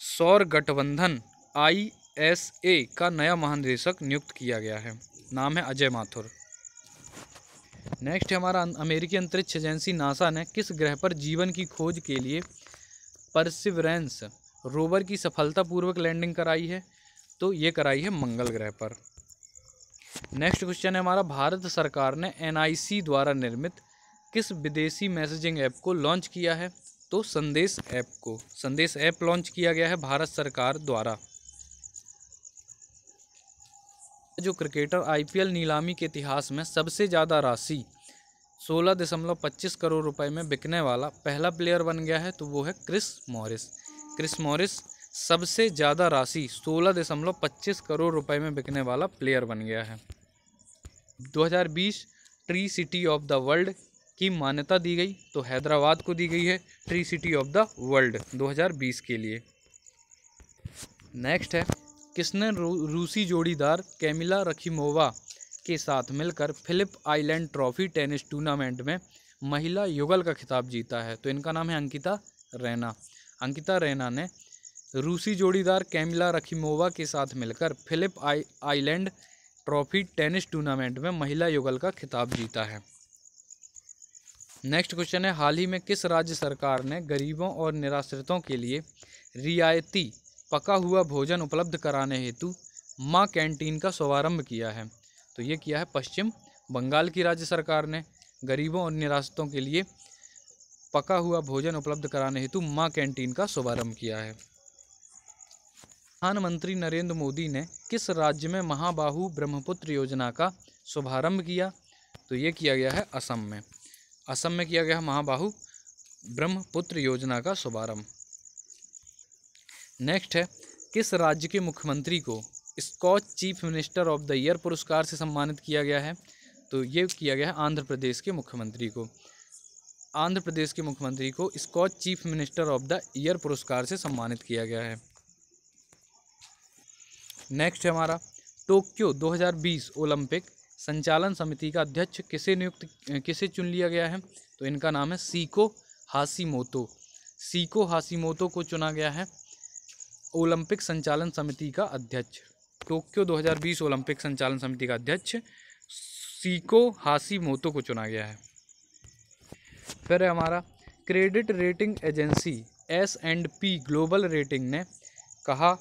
सौर गठबंधन आई एस ए का नया महानिदेशक नियुक्त किया गया है नाम है अजय माथुर नेक्स्ट है हमारा अं- अमेरिकी अंतरिक्ष एजेंसी नासा ने किस ग्रह पर जीवन की खोज के लिए परसिवरेंस रोवर की सफलतापूर्वक लैंडिंग कराई है तो ये कराई है मंगल ग्रह पर नेक्स्ट क्वेश्चन है हमारा भारत सरकार ने एनआईसी द्वारा निर्मित किस विदेशी मैसेजिंग ऐप को लॉन्च किया है तो संदेश ऐप को संदेश ऐप लॉन्च किया गया है भारत सरकार द्वारा जो क्रिकेटर आईपीएल नीलामी के इतिहास में सबसे ज़्यादा राशि सोलह दशमलव पच्चीस करोड़ रुपए में बिकने वाला पहला प्लेयर बन गया है तो वो है क्रिस मॉरिस क्रिस मॉरिस सबसे ज़्यादा राशि सोलह दशमलव पच्चीस करोड़ रुपए में बिकने वाला प्लेयर बन गया है 2020 tree city of the world की मान्यता दी गई तो हैदराबाद को दी गई है tree city of the world 2020 के लिए नेक्स्ट है किसने रू, रूसी जोड़ीदार कैमिला रखीमोवा के साथ मिलकर Phillip Island trophy tennis tournament में महिला युगल का खिताब जीता है तो इनका नाम है अंकिता रैना अंकिता रैना ने रूसी जोड़ीदार कैमिला रखीमोवा के साथ मिलकर फिलिप आई आइलैंड ट्रॉफी टेनिस टूर्नामेंट में महिला युगल का खिताब जीता है नेक्स्ट क्वेश्चन है हाल ही में किस राज्य सरकार ने गरीबों और निराश्रितों के लिए रियायती पका हुआ भोजन उपलब्ध कराने हेतु माँ कैंटीन का शुभारंभ किया है तो ये किया है पश्चिम बंगाल की राज्य सरकार ने गरीबों और निराश्रितों के लिए पका हुआ भोजन उपलब्ध कराने हेतु माँ कैंटीन का शुभारंभ किया है प्रधानमंत्री नरेंद्र मोदी ने किस राज्य में महाबाहु ब्रह्मपुत्र योजना का शुभारंभ किया तो ये किया गया है असम में असम में किया गया महाबाहु ब्रह्मपुत्र योजना का शुभारंभ नेक्स्ट है किस राज्य के मुख्यमंत्री को Skoch chief minister of the year पुरस्कार से सम्मानित किया गया है तो ये किया गया है आंध्र प्रदेश के मुख्यमंत्री को आंध्र प्रदेश के मुख्यमंत्री को Skoch chief minister of the year पुरस्कार से सम्मानित किया गया है नेक्स्ट है हमारा टोक्यो 2020 ओलंपिक संचालन समिति का अध्यक्ष किसे नियुक्त किसे चुन लिया गया है तो इनका नाम है सीको हासीमोतो सीको हासीमोतो को चुना गया है ओलंपिक संचालन समिति का अध्यक्ष टोक्यो 2020 ओलंपिक संचालन समिति का अध्यक्ष सीको हासीमोतो को चुना गया है फिर हमारा credit rating agency S and P global rating ने कहा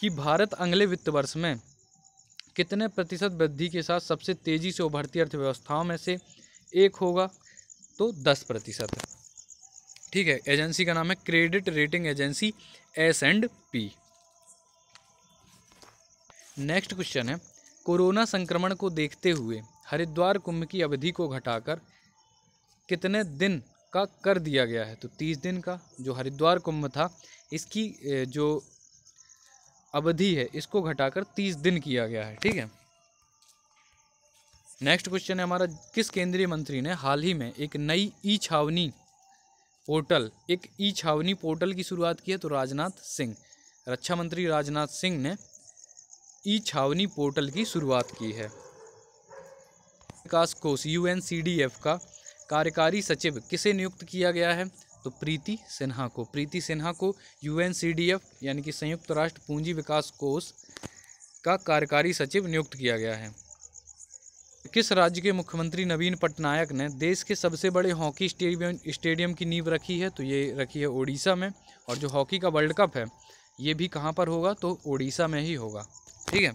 कि भारत अगले वित्त वर्ष में कितने प्रतिशत वृद्धि के साथ सबसे तेज़ी से उभरती अर्थव्यवस्थाओं में से एक होगा तो दस प्रतिशत है ठीक है एजेंसी का नाम है credit rating agency S and P next question है कोरोना संक्रमण को देखते हुए हरिद्वार कुंभ की अवधि को घटाकर कितने दिन का कर दिया गया है तो तीस दिन का जो हरिद्वार कुंभ था इसकी जो अवधि है इसको घटाकर तीस दिन किया गया है ठीक है नेक्स्ट क्वेश्चन है हमारा किस केंद्रीय मंत्री ने हाल ही में एक नई ई छावनी पोर्टल एक ई छावनी पोर्टल की शुरुआत की है तो राजनाथ सिंह रक्षा मंत्री राजनाथ सिंह ने ई छावनी पोर्टल की शुरुआत की है विकास कोष यू का कार्यकारी सचिव किसे नियुक्त किया गया है तो प्रीति सिन्हा को प्रीति सिन्हा को यू यानी कि संयुक्त राष्ट्र पूंजी विकास कोष का कार्यकारी सचिव नियुक्त किया गया है किस राज्य के मुख्यमंत्री नवीन पटनायक ने देश के सबसे बड़े हॉकी स्टेडियम स्टेडियम की नींव रखी है तो ये रखी है ओडिशा में और जो हॉकी का वर्ल्ड कप है ये भी कहाँ पर होगा तो ओडिशा में ही होगा ठीक है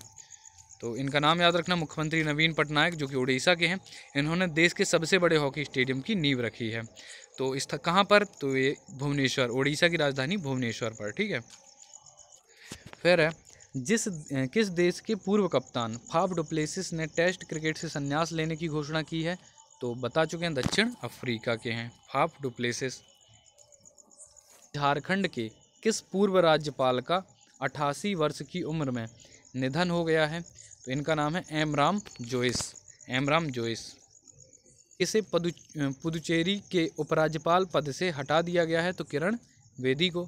तो इनका नाम याद रखना मुख्यमंत्री नवीन पटनायक जो कि ओडिशा के हैं इन्होंने देश के सबसे बड़े हॉकी स्टेडियम की नींव रखी है तो इस कहाँ पर तो ये भुवनेश्वर उड़ीसा की राजधानी भुवनेश्वर पर ठीक है फिर है जिस किस देश के पूर्व कप्तान फाफ डुप्लेसिस ने टेस्ट क्रिकेट से संन्यास लेने की घोषणा की है तो बता चुके हैं दक्षिण अफ्रीका के हैं फाफ डुप्लेसिस झारखंड के किस पूर्व राज्यपाल का अठासी वर्ष की उम्र में निधन हो गया है तो इनका नाम है एमराम जोइस एमराम जोइस इसे पदु पुदुचेरी के उपराज्यपाल पद से हटा दिया गया है तो किरण बेदी को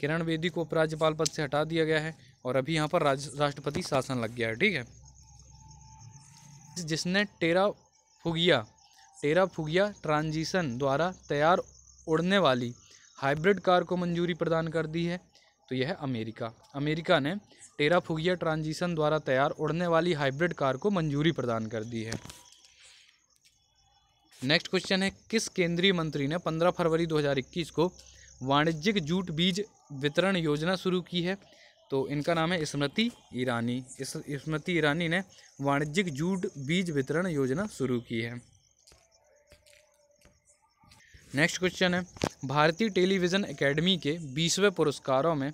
किरण बेदी को उपराज्यपाल पद से हटा दिया गया है और अभी यहाँ पर राष्ट्रपति शासन लग गया है ठीक है जिसने टेरा फुगिया टेरा फुगिया ट्रांजिशन द्वारा तैयार उड़ने वाली हाइब्रिड कार को मंजूरी प्रदान कर दी है तो यह है अमेरिका अमेरिका ने टेरा फुगिया ट्रांजिशन द्वारा तैयार उड़ने वाली हाइब्रिड कार को मंजूरी प्रदान कर दी है नेक्स्ट क्वेश्चन है किस केंद्रीय मंत्री ने 15 फरवरी 2021 को वाणिज्यिक जूट बीज वितरण योजना शुरू की है तो इनका नाम है स्मृति ईरानी स्मृति ईरानी ने वाणिज्यिक जूट बीज वितरण योजना शुरू की है नेक्स्ट क्वेश्चन है भारतीय टेलीविज़न एकेडमी के बीसवें पुरस्कारों में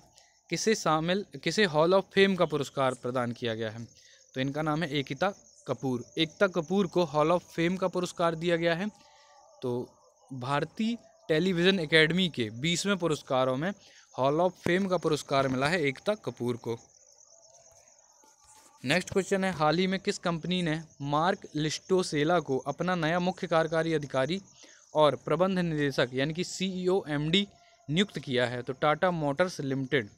किसे शामिल किसे हॉल ऑफ फेम का पुरस्कार प्रदान किया गया है तो इनका नाम है एकिता कपूर एकता कपूर को हॉल ऑफ फेम का पुरस्कार दिया गया है तो भारतीय टेलीविज़न एकेडमी के बीसवें पुरस्कारों में हॉल ऑफ फेम का पुरस्कार मिला है एकता कपूर को नेक्स्ट क्वेश्चन है हाल ही में किस कंपनी ने मार्क लिस्टोसेला को अपना नया मुख्य कार्यकारी अधिकारी और प्रबंध निदेशक यानी कि सीईओ एमडी e नियुक्त किया है तो Tata Motors Limited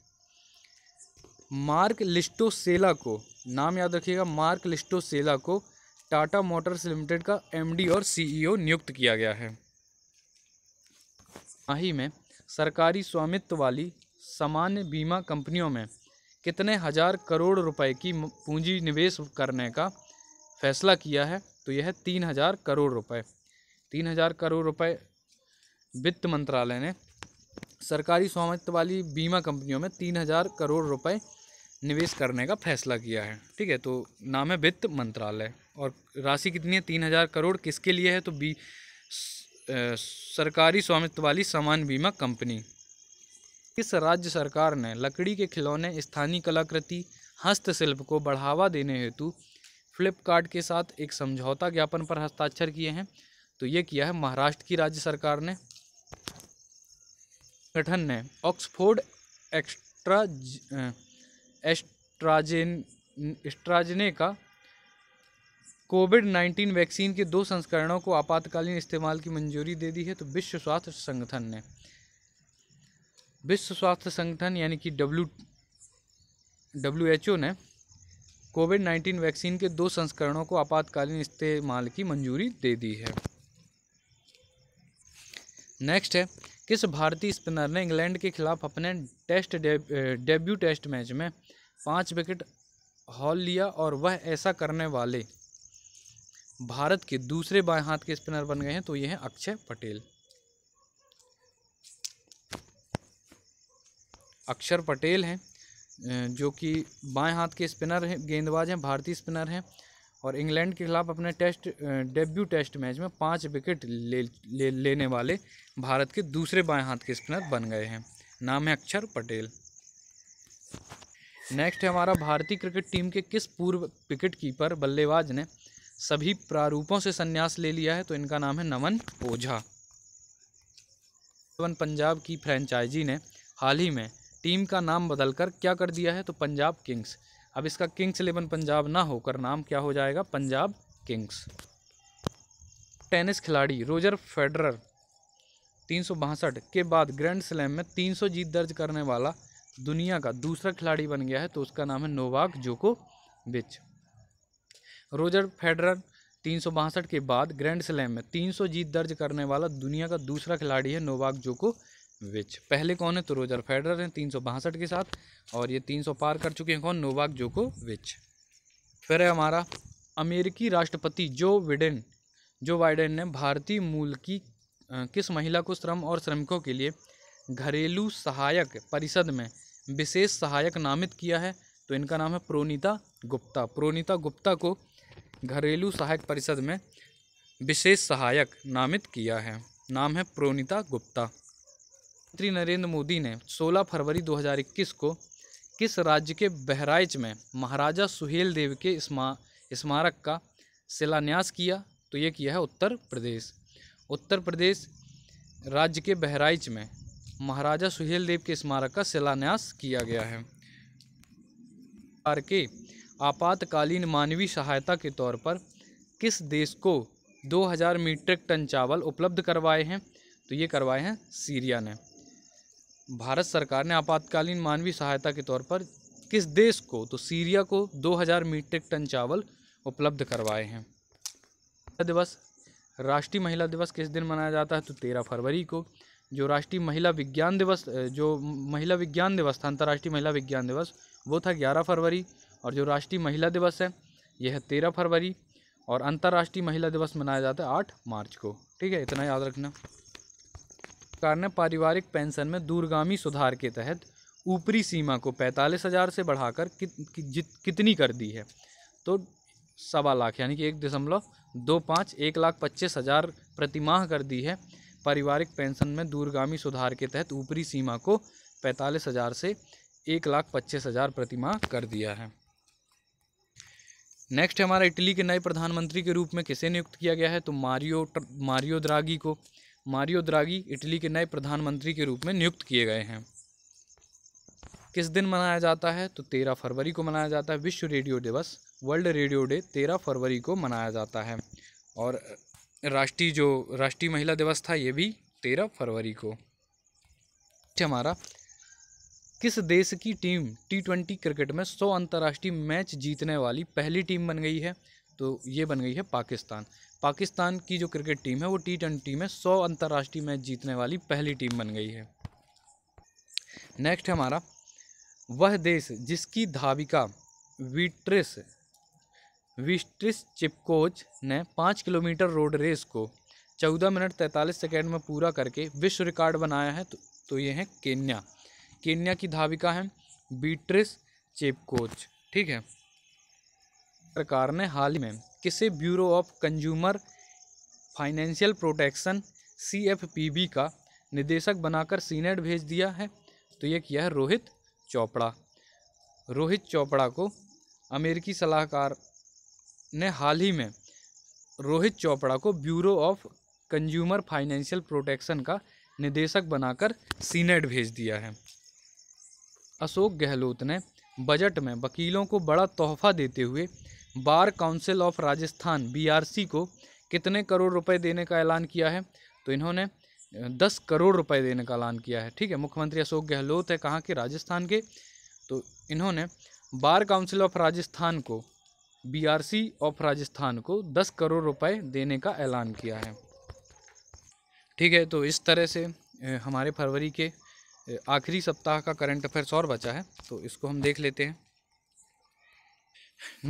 Marc Llistosella को नाम याद रखिएगा मार्क लिस्टो सेला को टाटा मोटर्स लिमिटेड का एमडी और सीईओ e नियुक्त किया गया है आही में सरकारी स्वामित्व वाली सामान्य बीमा कंपनियों में कितने हज़ार करोड़ रुपए की पूंजी निवेश करने का फैसला किया है तो यह तीन हज़ार करोड़ रुपए तीन हज़ार करोड़ रुपए वित्त मंत्रालय ने सरकारी स्वामित्व वाली बीमा कंपनियों में तीन हज़ार करोड़ रुपए निवेश करने का फैसला किया है ठीक है तो नाम है वित्त मंत्रालय और राशि कितनी है तीन हज़ार करोड़ किसके लिए है तो बी सरकारी स्वामित्व वाली सामान बीमा कंपनी किस राज्य सरकार ने लकड़ी के खिलौने स्थानीय कलाकृति हस्तशिल्प को बढ़ावा देने हेतु फ्लिपकार्ट के साथ एक समझौता ज्ञापन पर हस्ताक्षर किए हैं तो ये किया है महाराष्ट्र की राज्य सरकार ने गठन ने ऑक्सफोर्ड एक्स्ट्रा एस्ट्राजेन एस्ट्राजने का कोविड नाइन्टीन वैक्सीन के दो संस्करणों को आपातकालीन इस्तेमाल की मंजूरी दे दी है तो विश्व स्वास्थ्य संगठन ने विश्व स्वास्थ्य संगठन यानी कि डब्ल्यू डब्ल्यू एच ओ ने कोविड नाइन्टीन वैक्सीन के दो संस्करणों को आपातकालीन इस्तेमाल की मंजूरी दे दी है नेक्स्ट है किस भारतीय स्पिनर ने इंग्लैंड के खिलाफ अपने टेस्ट डेब्यू टेस्ट मैच में पाँच विकेट हॉल लिया और वह ऐसा करने वाले भारत के दूसरे बाएं हाथ के स्पिनर बन गए हैं तो ये हैं अक्षय पटेल अक्षर पटेल हैं जो कि बाएं हाथ के स्पिनर हैं गेंदबाज हैं भारतीय स्पिनर हैं और इंग्लैंड के खिलाफ अपने टेस्ट डेब्यू टेस्ट मैच में पाँच विकेट ले, ले लेने वाले भारत के दूसरे बाएं हाथ के स्पिनर बन गए हैं नाम है अक्षर पटेल नेक्स्ट है हमारा भारतीय क्रिकेट टीम के किस पूर्व विकेट कीपर बल्लेबाज ने सभी प्रारूपों से संन्यास ले लिया है तो इनका नाम है नमन ओझा वन पंजाब की फ्रेंचाइजी ने हाल ही में टीम का नाम बदलकर क्या कर दिया है तो पंजाब किंग्स अब इसका किंग्स इलेवन पंजाब ना होकर नाम क्या हो जाएगा पंजाब किंग्स टेनिस खिलाड़ी रोजर फेडरर तीन के बाद ग्रैंड स्लैम में 300 जीत दर्ज करने वाला दुनिया का दूसरा खिलाड़ी बन गया है तो उसका नाम है नोवाक जोको बिच रोजर फेडरर तीन के बाद ग्रैंड स्लैम में 300 जीत दर्ज करने वाला दुनिया का दूसरा खिलाड़ी है नोवाक जोको विच पहले कौन है तो रोजर फेडरर हैं तीन के साथ और ये 300 पार कर चुके हैं कौन नोवाक जोको विच फिर है हमारा अमेरिकी राष्ट्रपति जो विडेन जो बाइडेन ने भारतीय मूल की किस महिला को श्रम और श्रमिकों के लिए घरेलू सहायक परिषद में विशेष सहायक नामित किया है तो इनका नाम है प्रोनीता गुप्ता प्रोनीता गुप्ता को घरेलू सहायक परिषद में विशेष सहायक नामित किया है नाम है प्रोनीता गुप्ता प्रधानमंत्री नरेंद्र मोदी ने 16 फरवरी 2021 को किस राज्य के बहराइच में महाराजा सुहेल देव के स्मा स्मारक का शिलान्यास किया तो ये किया है उत्तर प्रदेश उत्तर प्रदेश राज्य के बहराइच में महाराजा सुहेल देव के स्मारक का शिलान्यास किया गया है आर के आपातकालीन मानवीय सहायता के तौर पर किस देश को 2000 मीट्रिक टन चावल उपलब्ध करवाए हैं तो ये करवाए हैं सीरिया ने भारत सरकार ने आपातकालीन मानवीय सहायता के तौर पर किस देश को तो सीरिया को 2000 मीट्रिक टन चावल उपलब्ध करवाए हैं दिवस राष्ट्रीय महिला दिवस किस दिन मनाया जाता है तो तेरह फरवरी को जो राष्ट्रीय महिला विज्ञान दिवस जो महिला विज्ञान दिवस था अंतर्राष्ट्रीय महिला विज्ञान दिवस वो था ग्यारह फरवरी और जो राष्ट्रीय महिला दिवस है यह है तेरह फरवरी और अंतर्राष्ट्रीय महिला दिवस मनाया जाता है आठ मार्च को ठीक है इतना याद रखना सरकार ने पारिवारिक पेंशन में दूरगामी सुधार के तहत ऊपरी सीमा को पैंतालीस हज़ार से बढ़ाकर कित, कि, कितनी कर दी है तो सवा लाख यानी कि एक दशमलव दो पाँच एक लाख पच्चीस हज़ार प्रतिमाह कर दी है पारिवारिक पेंशन में दूरगामी सुधार के तहत ऊपरी सीमा को पैंतालीस हज़ार से एक लाख पच्चीस हज़ार प्रतिमाह कर दिया है नेक्स्ट हमारा इटली के नए प्रधानमंत्री के रूप में किसे नियुक्त किया गया है तो मारियो मारियो द्रागी को मारियो द्रागी इटली के नए प्रधानमंत्री के रूप में नियुक्त किए गए हैं किस दिन मनाया जाता है तो तेरह फरवरी को मनाया जाता है विश्व रेडियो दिवस वर्ल्ड रेडियो डे तेरह फरवरी को मनाया जाता है और राष्ट्रीय जो राष्ट्रीय महिला दिवस था ये भी तेरह फरवरी को हमारा किस देश की टीम टी ट्वेंटी क्रिकेट में सौ अंतर्राष्ट्रीय मैच जीतने वाली पहली टीम बन गई है तो ये बन गई है पाकिस्तान पाकिस्तान की जो क्रिकेट टीम है वो टी ट्वेंटी में सौ अंतर्राष्ट्रीय मैच जीतने वाली पहली टीम बन गई है नेक्स्ट हमारा वह देश जिसकी धाविका विट्रिस विस्ट्रिस चिपकोच ने पाँच किलोमीटर रोड रेस को चौदह मिनट तैंतालीस सेकेंड में पूरा करके विश्व रिकॉर्ड बनाया है तो, तो ये है केन्या केन्या की धाविका है बीट्रिस चिपकोच ठीक है सरकार ने हाल ही में किसे bureau of consumer financial protection C का निदेशक बनाकर सीनेट भेज दिया है तो ये किया है रोहित चोपड़ा रोहित चोपड़ा को अमेरिकी सलाहकार ने हाल ही में रोहित चोपड़ा को bureau of consumer financial protection का निदेशक बनाकर सीनेट भेज दिया है अशोक गहलोत ने बजट में वकीलों को बड़ा तोहफा देते हुए bar council of Rajasthan BRC को कितने करोड़ रुपए देने का ऐलान किया है तो इन्होंने दस करोड़ रुपए देने का ऐलान किया है ठीक है मुख्यमंत्री अशोक गहलोत है कहाँ के राजस्थान के तो इन्होंने बार काउंसिल ऑफ राजस्थान को बीआरसी ऑफ राजस्थान को दस करोड़ रुपए देने का ऐलान किया है ठीक है तो इस तरह से हमारे फरवरी के आखिरी सप्ताह का करंट अफेयर्स और बचा है तो इसको हम देख लेते हैं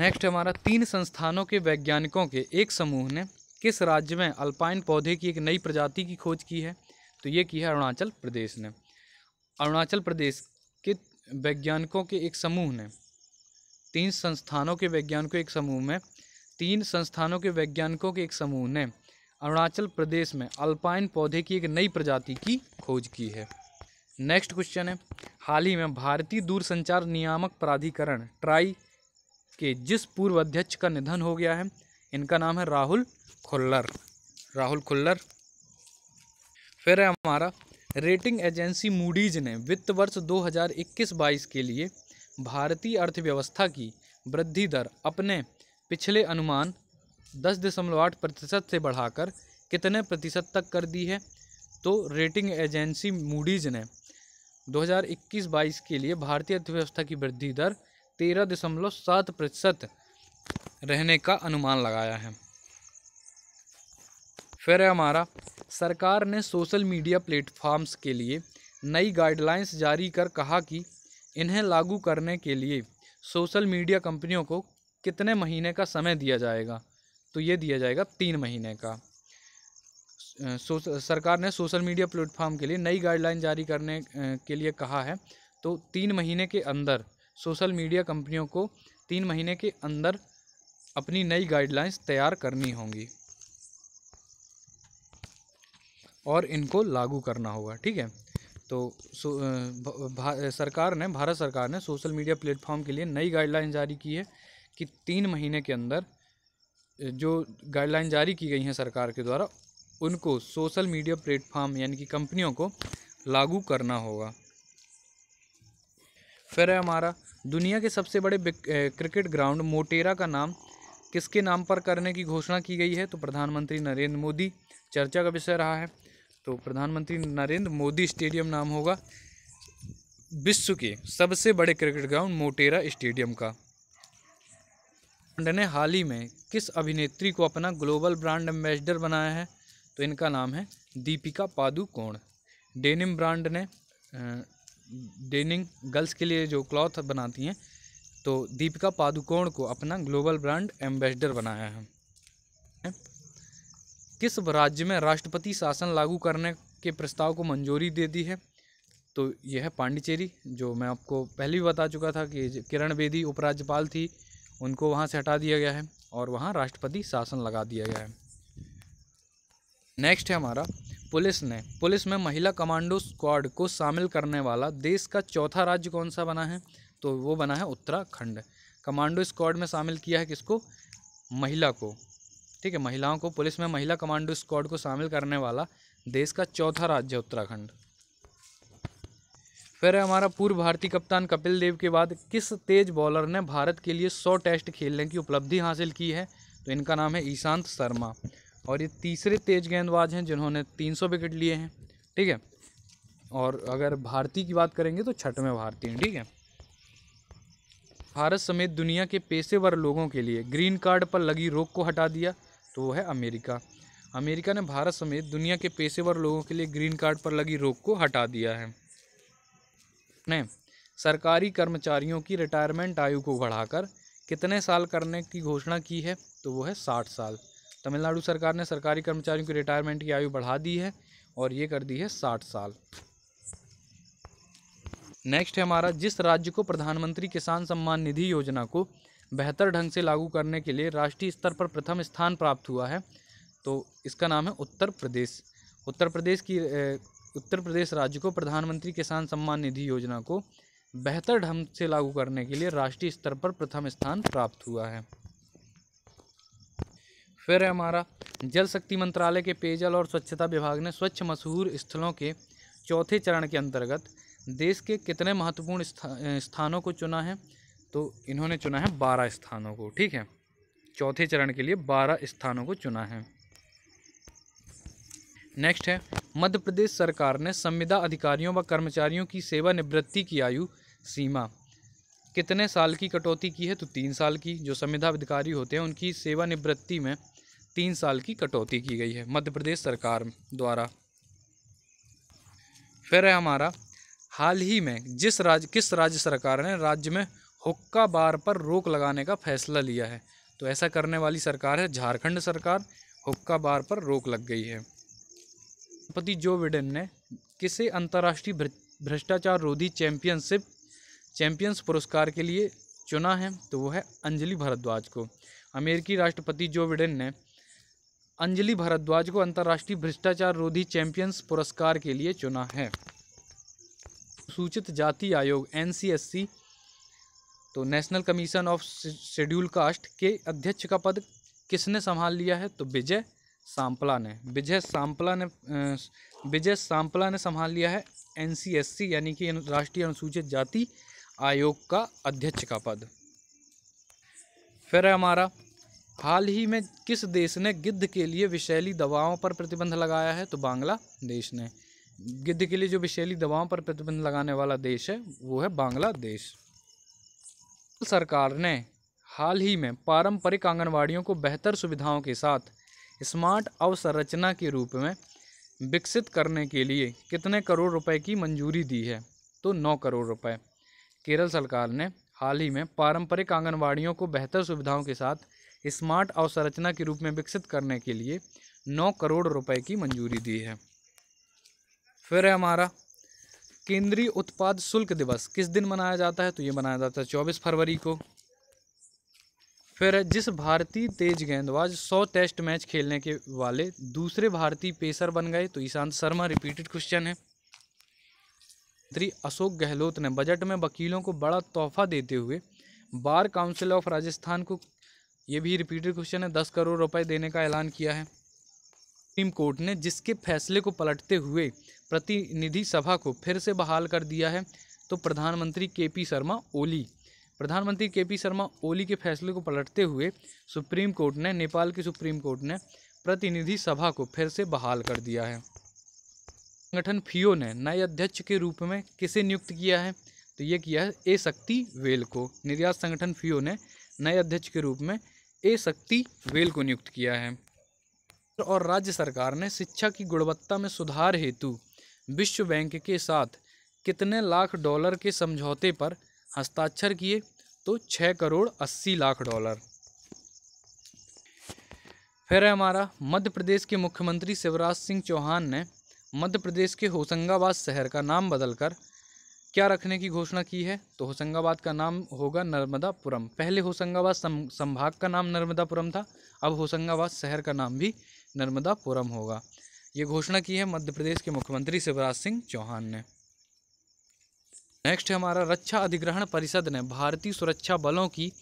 नेक्स्ट हमारा तीन संस्थानों के वैज्ञानिकों के एक समूह ने किस राज्य में अल्पाइन पौधे की एक नई प्रजाति की खोज की है तो ये की है अरुणाचल प्रदेश ने अरुणाचल प्रदेश के वैज्ञानिकों के एक समूह ने तीन संस्थानों के वैज्ञानिकों एक समूह में तीन संस्थानों के वैज्ञानिकों के एक समूह ने अरुणाचल प्रदेश में अल्पाइन पौधे की एक नई प्रजाति की खोज की है नेक्स्ट क्वेश्चन है हाल ही में भारतीय दूरसंचार नियामक प्राधिकरण ट्राई के जिस पूर्व अध्यक्ष का निधन हो गया है इनका नाम है राहुल खुल्लर राहुल खुल्लर फिर है हमारा रेटिंग एजेंसी मूडीज ने वित्त वर्ष 2021-22 के लिए भारतीय अर्थव्यवस्था की वृद्धि दर अपने पिछले अनुमान 10.8 प्रतिशत से बढ़ाकर कितने प्रतिशत तक कर दी है तो रेटिंग एजेंसी मूडीज ने 2021-22 के लिए भारतीय अर्थव्यवस्था की वृद्धि दर तेरह दशमलव सात प्रतिशत रहने का अनुमान लगाया है फिर हमारा सरकार ने सोशल मीडिया प्लेटफॉर्म्स के लिए नई गाइडलाइंस जारी कर कहा कि इन्हें लागू करने के लिए सोशल मीडिया कंपनियों को कितने महीने का समय दिया जाएगा तो ये दिया जाएगा तीन महीने का सरकार ने सोशल मीडिया प्लेटफॉर्म के लिए नई गाइडलाइन जारी करने के लिए कहा है तो तीन महीने के अंदर सोशल मीडिया कंपनियों को तीन महीने के अंदर अपनी नई गाइडलाइंस तैयार करनी होंगी और इनको लागू करना होगा ठीक है तो सरकार ने भारत सरकार ने सोशल मीडिया प्लेटफॉर्म के लिए नई गाइडलाइन जारी की है कि तीन महीने के अंदर जो गाइडलाइन जारी की गई हैं सरकार के द्वारा उनको सोशल मीडिया प्लेटफॉर्म यानी कि कंपनियों को लागू करना होगा फिर है हमारा दुनिया के सबसे बड़े क्रिकेट ग्राउंड मोटेरा का नाम किसके नाम पर करने की घोषणा की गई है तो प्रधानमंत्री नरेंद्र मोदी चर्चा का विषय रहा है तो प्रधानमंत्री नरेंद्र मोदी स्टेडियम नाम होगा विश्व के सबसे बड़े क्रिकेट ग्राउंड मोटेरा स्टेडियम का ने हाल ही में किस अभिनेत्री को अपना ग्लोबल ब्रांड एम्बेसडर बनाया है तो इनका नाम है दीपिका पादुकोण डेनिम ब्रांड ने डेनिंग गर्ल्स के लिए जो क्लॉथ बनाती हैं तो दीपिका पादुकोण को अपना ग्लोबल ब्रांड एम्बेसडर बनाया है किस राज्य में राष्ट्रपति शासन लागू करने के प्रस्ताव को मंजूरी दे दी है तो यह है पांडिचेरी जो मैं आपको पहले भी बता चुका था कि किरण बेदी उपराज्यपाल थी उनको वहाँ से हटा दिया गया है और वहाँ राष्ट्रपति शासन लगा दिया गया है नेक्स्ट है हमारा पुलिस ने पुलिस में महिला कमांडो स्क्वाड को शामिल करने वाला देश का चौथा राज्य कौन सा बना है तो वो बना है उत्तराखंड कमांडो स्क्वाड में शामिल किया है किसको महिला को ठीक है महिलाओं को पुलिस में महिला कमांडो स्क्वाड को शामिल करने वाला देश का चौथा राज्य उत्तराखंड फिर हमारा पूर्व भारतीय कप्तान कपिल देव के बाद किस तेज बॉलर ने भारत के लिए सौ टेस्ट खेलने की उपलब्धि हासिल की है तो इनका नाम है ईशांत शर्मा और ये तीसरे तेज गेंदबाज हैं जिन्होंने 300 विकेट लिए हैं ठीक है और अगर भारतीय की बात करेंगे तो छठवें भारतीय हैं ठीक है भारत समेत दुनिया के पेशेवर लोगों के लिए ग्रीन कार्ड पर लगी रोक को हटा दिया तो वो है अमेरिका अमेरिका ने भारत समेत दुनिया के पेशेवर लोगों के लिए ग्रीन कार्ड पर लगी रोक को हटा दिया है ने सरकारी कर्मचारियों की रिटायरमेंट आयु को बढ़ाकर कितने साल करने की घोषणा की है तो वो है साठ साल तमिलनाडु सरकार ने सरकारी कर्मचारियों की रिटायरमेंट की आयु बढ़ा दी है और ये कर दी है साठ साल नेक्स्ट है हमारा जिस राज्य को प्रधानमंत्री किसान सम्मान निधि योजना को बेहतर ढंग से लागू करने के लिए राष्ट्रीय स्तर पर प्रथम स्थान प्राप्त हुआ है तो इसका नाम है उत्तर प्रदेश उत्तर प्रदेश की उत्तर प्रदेश राज्य को प्रधानमंत्री किसान सम्मान निधि योजना को बेहतर ढंग से लागू करने के लिए राष्ट्रीय स्तर पर प्रथम स्थान प्राप्त हुआ है फिर है हमारा जल शक्ति मंत्रालय के पेयजल और स्वच्छता विभाग ने स्वच्छ मशहूर स्थलों के चौथे चरण के अंतर्गत देश के कितने महत्वपूर्ण स्था, स्थानों को चुना है तो इन्होंने चुना है बारह स्थानों को ठीक है चौथे चरण के लिए बारह स्थानों को चुना है नेक्स्ट है मध्य प्रदेश सरकार ने संविदा अधिकारियों व कर्मचारियों की सेवानिवृत्ति की आयु सीमा कितने साल की कटौती की है तो तीन साल की जो संविधा अधिकारी होते हैं उनकी सेवानिवृत्ति में तीन साल की कटौती की गई है मध्य प्रदेश सरकार द्वारा फिर है हमारा हाल ही में जिस राज्य किस राज्य सरकार ने राज्य में हुक्का बार पर रोक लगाने का फैसला लिया है तो ऐसा करने वाली सरकार है झारखंड सरकार हुक्का बार पर रोक लग गई है राष्ट्रपति जो बिडेन ने किसे अंतर्राष्ट्रीय भ्रष्टाचार रोधी चैंपियनशिप चैम्पियंस पुरस्कार के लिए चुना है तो वो है अंजलि भारद्वाज को अमेरिकी राष्ट्रपति जो बिडेन ने अंजलि भारद्वाज को अंतर्राष्ट्रीय भ्रष्टाचार रोधी चैंपियंस पुरस्कार के लिए चुना है सूचित जाति आयोग एन तो national commission of schedule caste के अध्यक्ष का पद किसने संभाल लिया है तो विजय सांपला ने विजय सांपला ने विजय सांपला ने संभाल लिया है एन यानी कि राष्ट्रीय अनुसूचित जाति आयोग का अध्यक्ष का पद फिर है हमारा हाल ही में किस देश ने गिद्ध के लिए विषैली दवाओं पर प्रतिबंध लगाया है तो बांग्लादेश ने गिद्ध के लिए जो विषैली दवाओं पर प्रतिबंध लगाने वाला देश है वो है बांग्लादेश तो सरकार ने हाल ही में पारंपरिक आंगनवाड़ियों को बेहतर सुविधाओं के साथ स्मार्ट अवसंरचना के रूप में विकसित करने के लिए कितने करोड़ रुपए की मंजूरी दी है तो नौ करोड़ रुपए केरल सरकार ने हाल ही में पारंपरिक आंगनवाड़ियों को बेहतर सुविधाओं के साथ स्मार्ट अवसंरचना के रूप में विकसित करने के लिए नौ करोड़ रुपए की मंजूरी दी है फिर है हमारा केंद्रीय उत्पाद शुल्क दिवस किस दिन मनाया जाता है तो ये मनाया जाता है चौबीस फरवरी को फिर जिस भारतीय तेज गेंदबाज 100 टेस्ट मैच खेलने के वाले दूसरे भारतीय पेसर बन गए तो ईशांत शर्मा रिपीटेड क्वेश्चन है मंत्री अशोक गहलोत ने बजट में वकीलों को बड़ा तोहफा देते हुए बार काउंसिल ऑफ राजस्थान को ये भी रिपीटेड क्वेश्चन है दस करोड़ रुपए देने का ऐलान किया है सुप्रीम कोर्ट ने जिसके फैसले को पलटते हुए प्रतिनिधि सभा को फिर से बहाल कर दिया है तो प्रधानमंत्री के पी शर्मा ओली प्रधानमंत्री के पी शर्मा ओली के फैसले को पलटते हुए सुप्रीम कोर्ट ने नेपाल की सुप्रीम कोर्ट ने प्रतिनिधि सभा को फिर से बहाल कर दिया है संगठन फियो ने नए अध्यक्ष के रूप में किसे नियुक्त किया है तो ये किया है ए शक्ति वेल को निर्यात संगठन फियो ने नए अध्यक्ष के रूप में ए शक्ति वेल को नियुक्त किया है और राज्य सरकार ने शिक्षा की गुणवत्ता में सुधार हेतु विश्व बैंक के साथ कितने लाख डॉलर के समझौते पर हस्ताक्षर किए तो छः करोड़ अस्सी लाख डॉलर फिर है हमारा मध्य प्रदेश के मुख्यमंत्री शिवराज सिंह चौहान ने मध्य प्रदेश के होशंगाबाद शहर का नाम बदलकर क्या रखने की घोषणा की है तो होशंगाबाद का नाम होगा नर्मदापुरम पहले होशंगाबाद संभाग का नाम नर्मदापुरम था अब होशंगाबाद शहर का नाम भी नर्मदापुरम होगा ये घोषणा की है मध्य प्रदेश के मुख्यमंत्री शिवराज सिंह चौहान ने नेक्स्ट है हमारा रक्षा अधिग्रहण परिषद ने भारतीय सुरक्षा बलों की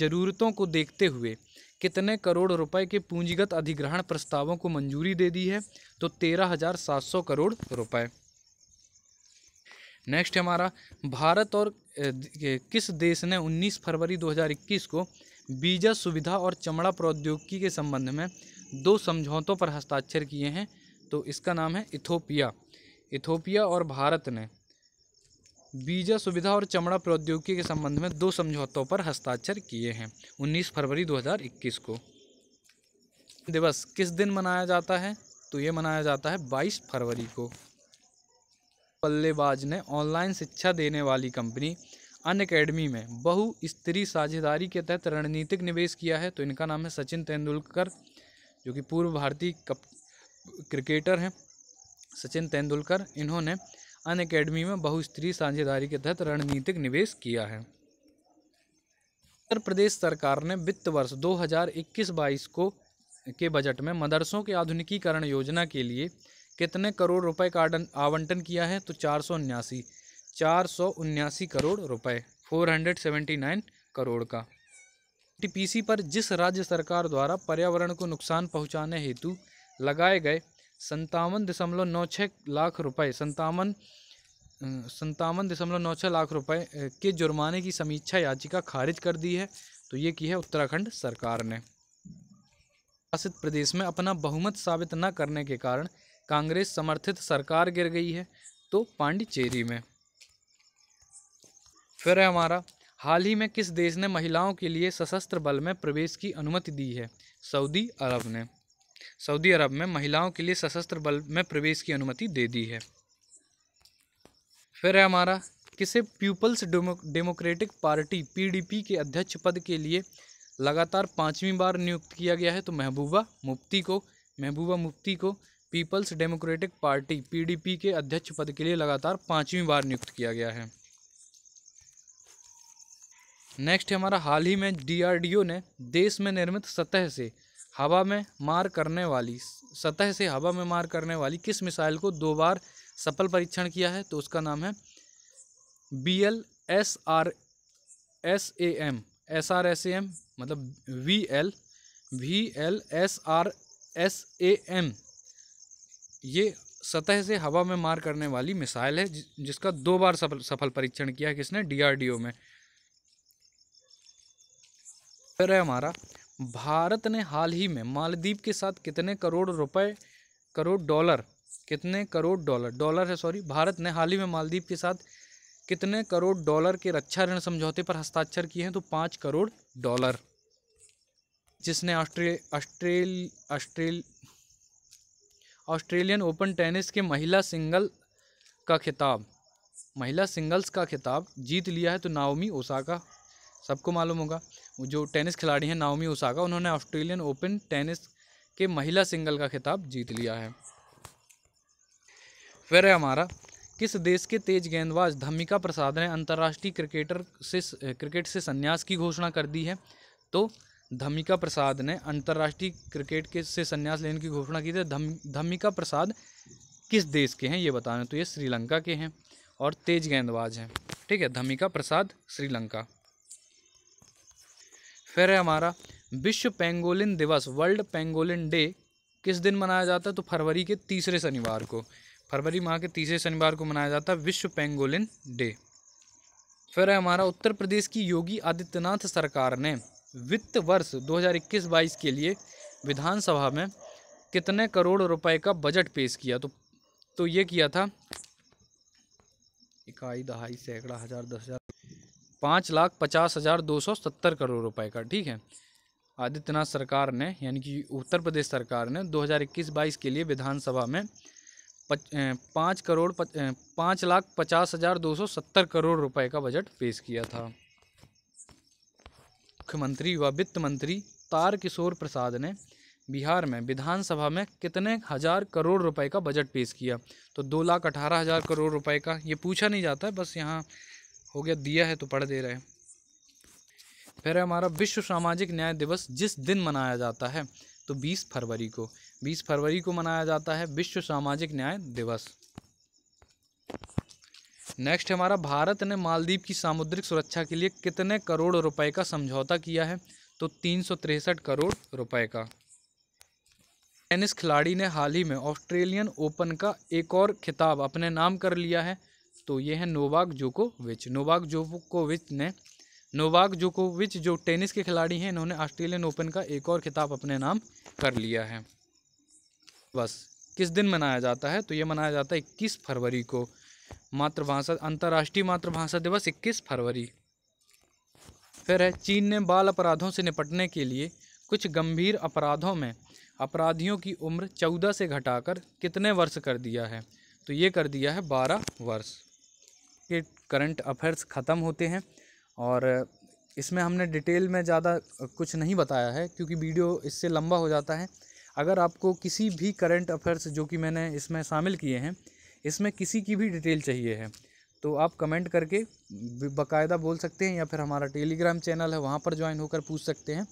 ज़रूरतों को देखते हुए कितने करोड़ रुपए के पूंजीगत अधिग्रहण प्रस्तावों को मंजूरी दे दी है तो तेरह हजार सात सौ करोड़ रुपए नेक्स्ट हमारा भारत और किस देश ने 19 फरवरी 2021 को बीजा सुविधा और चमड़ा प्रौद्योगिकी के संबंध में दो समझौतों पर हस्ताक्षर किए हैं तो इसका नाम है इथोपिया इथोपिया और भारत ने वीजा सुविधा और चमड़ा प्रौद्योगिकी के संबंध में दो समझौतों पर हस्ताक्षर किए हैं 19 फरवरी 2021 को दिवस किस दिन मनाया जाता है तो ये मनाया जाता है 22 फरवरी को बल्लेबाज ने ऑनलाइन शिक्षा देने वाली कंपनी अन अकेडमी में बहु स्त्री साझेदारी के तहत रणनीतिक निवेश किया है तो इनका नाम है सचिन तेंदुलकर जो कि पूर्व भारतीय क्रिकेटर हैं सचिन तेंदुलकर इन्होंने अन अकेडमी में बहुस्तरीय साझेदारी के तहत रणनीतिक निवेश किया है उत्तर प्रदेश सरकार ने वित्त वर्ष 2021-22 को के बजट में मदरसों के आधुनिकीकरण योजना के लिए कितने करोड़ रुपए का आवंटन किया है तो चार सौ उन्यासी चार सौ उन्यासी करोड़ रुपए 479 करोड़ का टीपीसी पर जिस राज्य सरकार द्वारा पर्यावरण को नुकसान पहुंचाने हेतु लगाए गए संतावन दशमलव नौ छः लाख रुपए संतावन संतावन दशमलव नौ छः लाख रुपए के जुर्माने की समीक्षा याचिका खारिज कर दी है तो ये की है उत्तराखंड सरकार ने शासित प्रदेश में अपना बहुमत साबित न करने के कारण कांग्रेस समर्थित सरकार गिर गई है तो पांडिचेरी में फिर है हमारा हाल ही में किस देश ने महिलाओं के लिए सशस्त्र बल में प्रवेश की अनुमति दी है सऊदी अरब ने सऊदी अरब में महिलाओं के लिए सशस्त्र बल में प्रवेश की अनुमति दे दी है फिर है हमारा किसे पीपल्स डेमोक्रेटिक पार्टी पीडीपी के अध्यक्ष पद के लिए लगातार पाँचवीं बार नियुक्त किया गया है तो महबूबा मुफ्ती को महबूबा मुफ्ती को पीपल्स डेमोक्रेटिक पार्टी पीडीपी के अध्यक्ष पद के लिए लगातार पाँचवीं बार नियुक्त किया गया है नेक्स्ट हमारा हाल ही में डीआरडीओ ने देश में निर्मित सतह से हवा में मार करने वाली सतह से हवा में मार करने वाली किस मिसाइल को दो बार सफल परीक्षण किया है तो उसका नाम है B L S R S A M S R S A M मतलब V L V L S R S A M ये सतह से हवा में मार करने वाली मिसाइल है जिसका दो बार सफल सफल परीक्षण किया है किसने डीआरडीओ में फिर है हमारा भारत ने हाल ही में मालदीव के साथ कितने करोड़ रुपए करोड़ डॉलर कितने करोड़ डॉलर डॉलर है सॉरी भारत ने हाल ही में मालदीव के साथ कितने करोड़ डॉलर के रक्षा ऋण समझौते पर हस्ताक्षर किए हैं तो पाँच करोड़ डॉलर जिसने ऑस्ट्रे ऑस्ट्रेल ऑस्ट्रेल ऑस्ट्रेलियन ओपन टेनिस के महिला सिंगल का खिताब महिला सिंगल्स का खिताब जीत लिया है तो नाओमी ओसाका सबको मालूम होगा जो टेनिस खिलाड़ी हैं नाओमी ओसाका उन्होंने ऑस्ट्रेलियन ओपन टेनिस के महिला सिंगल का खिताब जीत लिया है फिर है हमारा किस देश के तेज गेंदबाज धमिका प्रसाद ने अंतर्राष्ट्रीय क्रिकेटर से क्रिकेट से संन्यास की घोषणा कर दी है तो धमिका प्रसाद ने अंतर्राष्ट्रीय क्रिकेट के से संन्यास लेने की घोषणा की थी धमिका प्रसाद किस देश के हैं ये बताने तो ये श्रीलंका के हैं और तेज गेंदबाज हैं ठीक है धमिका प्रसाद श्रीलंका फिर है हमारा विश्व पेंगोलिन दिवस वर्ल्ड पेंगोलिन डे किस दिन मनाया जाता है तो फरवरी के तीसरे शनिवार को फरवरी माह के तीसरे शनिवार को मनाया जाता है विश्व पेंगोलिन डे फिर है हमारा उत्तर प्रदेश की योगी आदित्यनाथ सरकार ने वित्त वर्ष 2021-22 के लिए विधानसभा में कितने करोड़ रुपए का बजट पेश किया तो तो ये किया था इकाई दहाई सैकड़ा हज़ार दस हज़ार पाँच लाख पचास हज़ार दो सौ सत्तर करोड़ रुपए का ठीक है आदित्यनाथ सरकार ने यानी कि उत्तर प्रदेश सरकार ने 2021-22 के लिए विधानसभा में पाँच करोड़ पाँच लाख पचास हज़ार दो सौ सत्तर करोड़ रुपए का बजट पेश किया था मुख्यमंत्री व वित्त मंत्री तार किशोर प्रसाद ने बिहार में विधानसभा में कितने हज़ार करोड़ रुपए का बजट पेश किया तो दो लाख अठारह हज़ार करोड़ रुपए का ये पूछा नहीं जाता है बस यहाँ हो गया दिया है तो पढ़ दे रहे हैं फिर हमारा विश्व सामाजिक न्याय दिवस जिस दिन मनाया जाता है तो 20 फरवरी को 20 फरवरी को मनाया जाता है विश्व सामाजिक न्याय दिवस नेक्स्ट हमारा भारत ने मालदीव की सामुद्रिक सुरक्षा के लिए कितने करोड़ रुपए का समझौता किया है तो तीन करोड़ रुपए का टेनिस खिलाड़ी ने हाल ही में ऑस्ट्रेलियन ओपन का एक और खिताब अपने नाम कर लिया है तो ये है नोवाक जोकोविच नोवाक जोकोविच ने नोवाक जोकोविच जो टेनिस के खिलाड़ी हैं इन्होंने ऑस्ट्रेलियन ओपन का एक और खिताब अपने नाम कर लिया है बस किस दिन मनाया जाता है तो ये मनाया जाता है इक्कीस फरवरी को मातृभाषा अंतर्राष्ट्रीय मातृभाषा दिवस इक्कीस फरवरी फिर है चीन ने बाल अपराधों से निपटने के लिए कुछ गंभीर अपराधों में अपराधियों की उम्र चौदह से घटाकर कितने वर्ष कर दिया है तो ये कर दिया है बारह वर्ष के करंट अफेयर्स ख़त्म होते हैं और इसमें हमने डिटेल में ज़्यादा कुछ नहीं बताया है क्योंकि वीडियो इससे लंबा हो जाता है अगर आपको किसी भी करंट अफेयर्स जो कि मैंने इसमें शामिल किए हैं इसमें किसी की भी डिटेल चाहिए है तो आप कमेंट करके बाकायदा बोल सकते हैं या फिर हमारा टेलीग्राम चैनल है वहाँ पर ज्वाइन होकर पूछ सकते हैं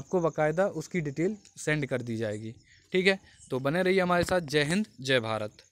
आपको बाकायदा उसकी डिटेल सेंड कर दी जाएगी ठीक है तो बने रहिए हमारे साथ जय हिंद जय भारत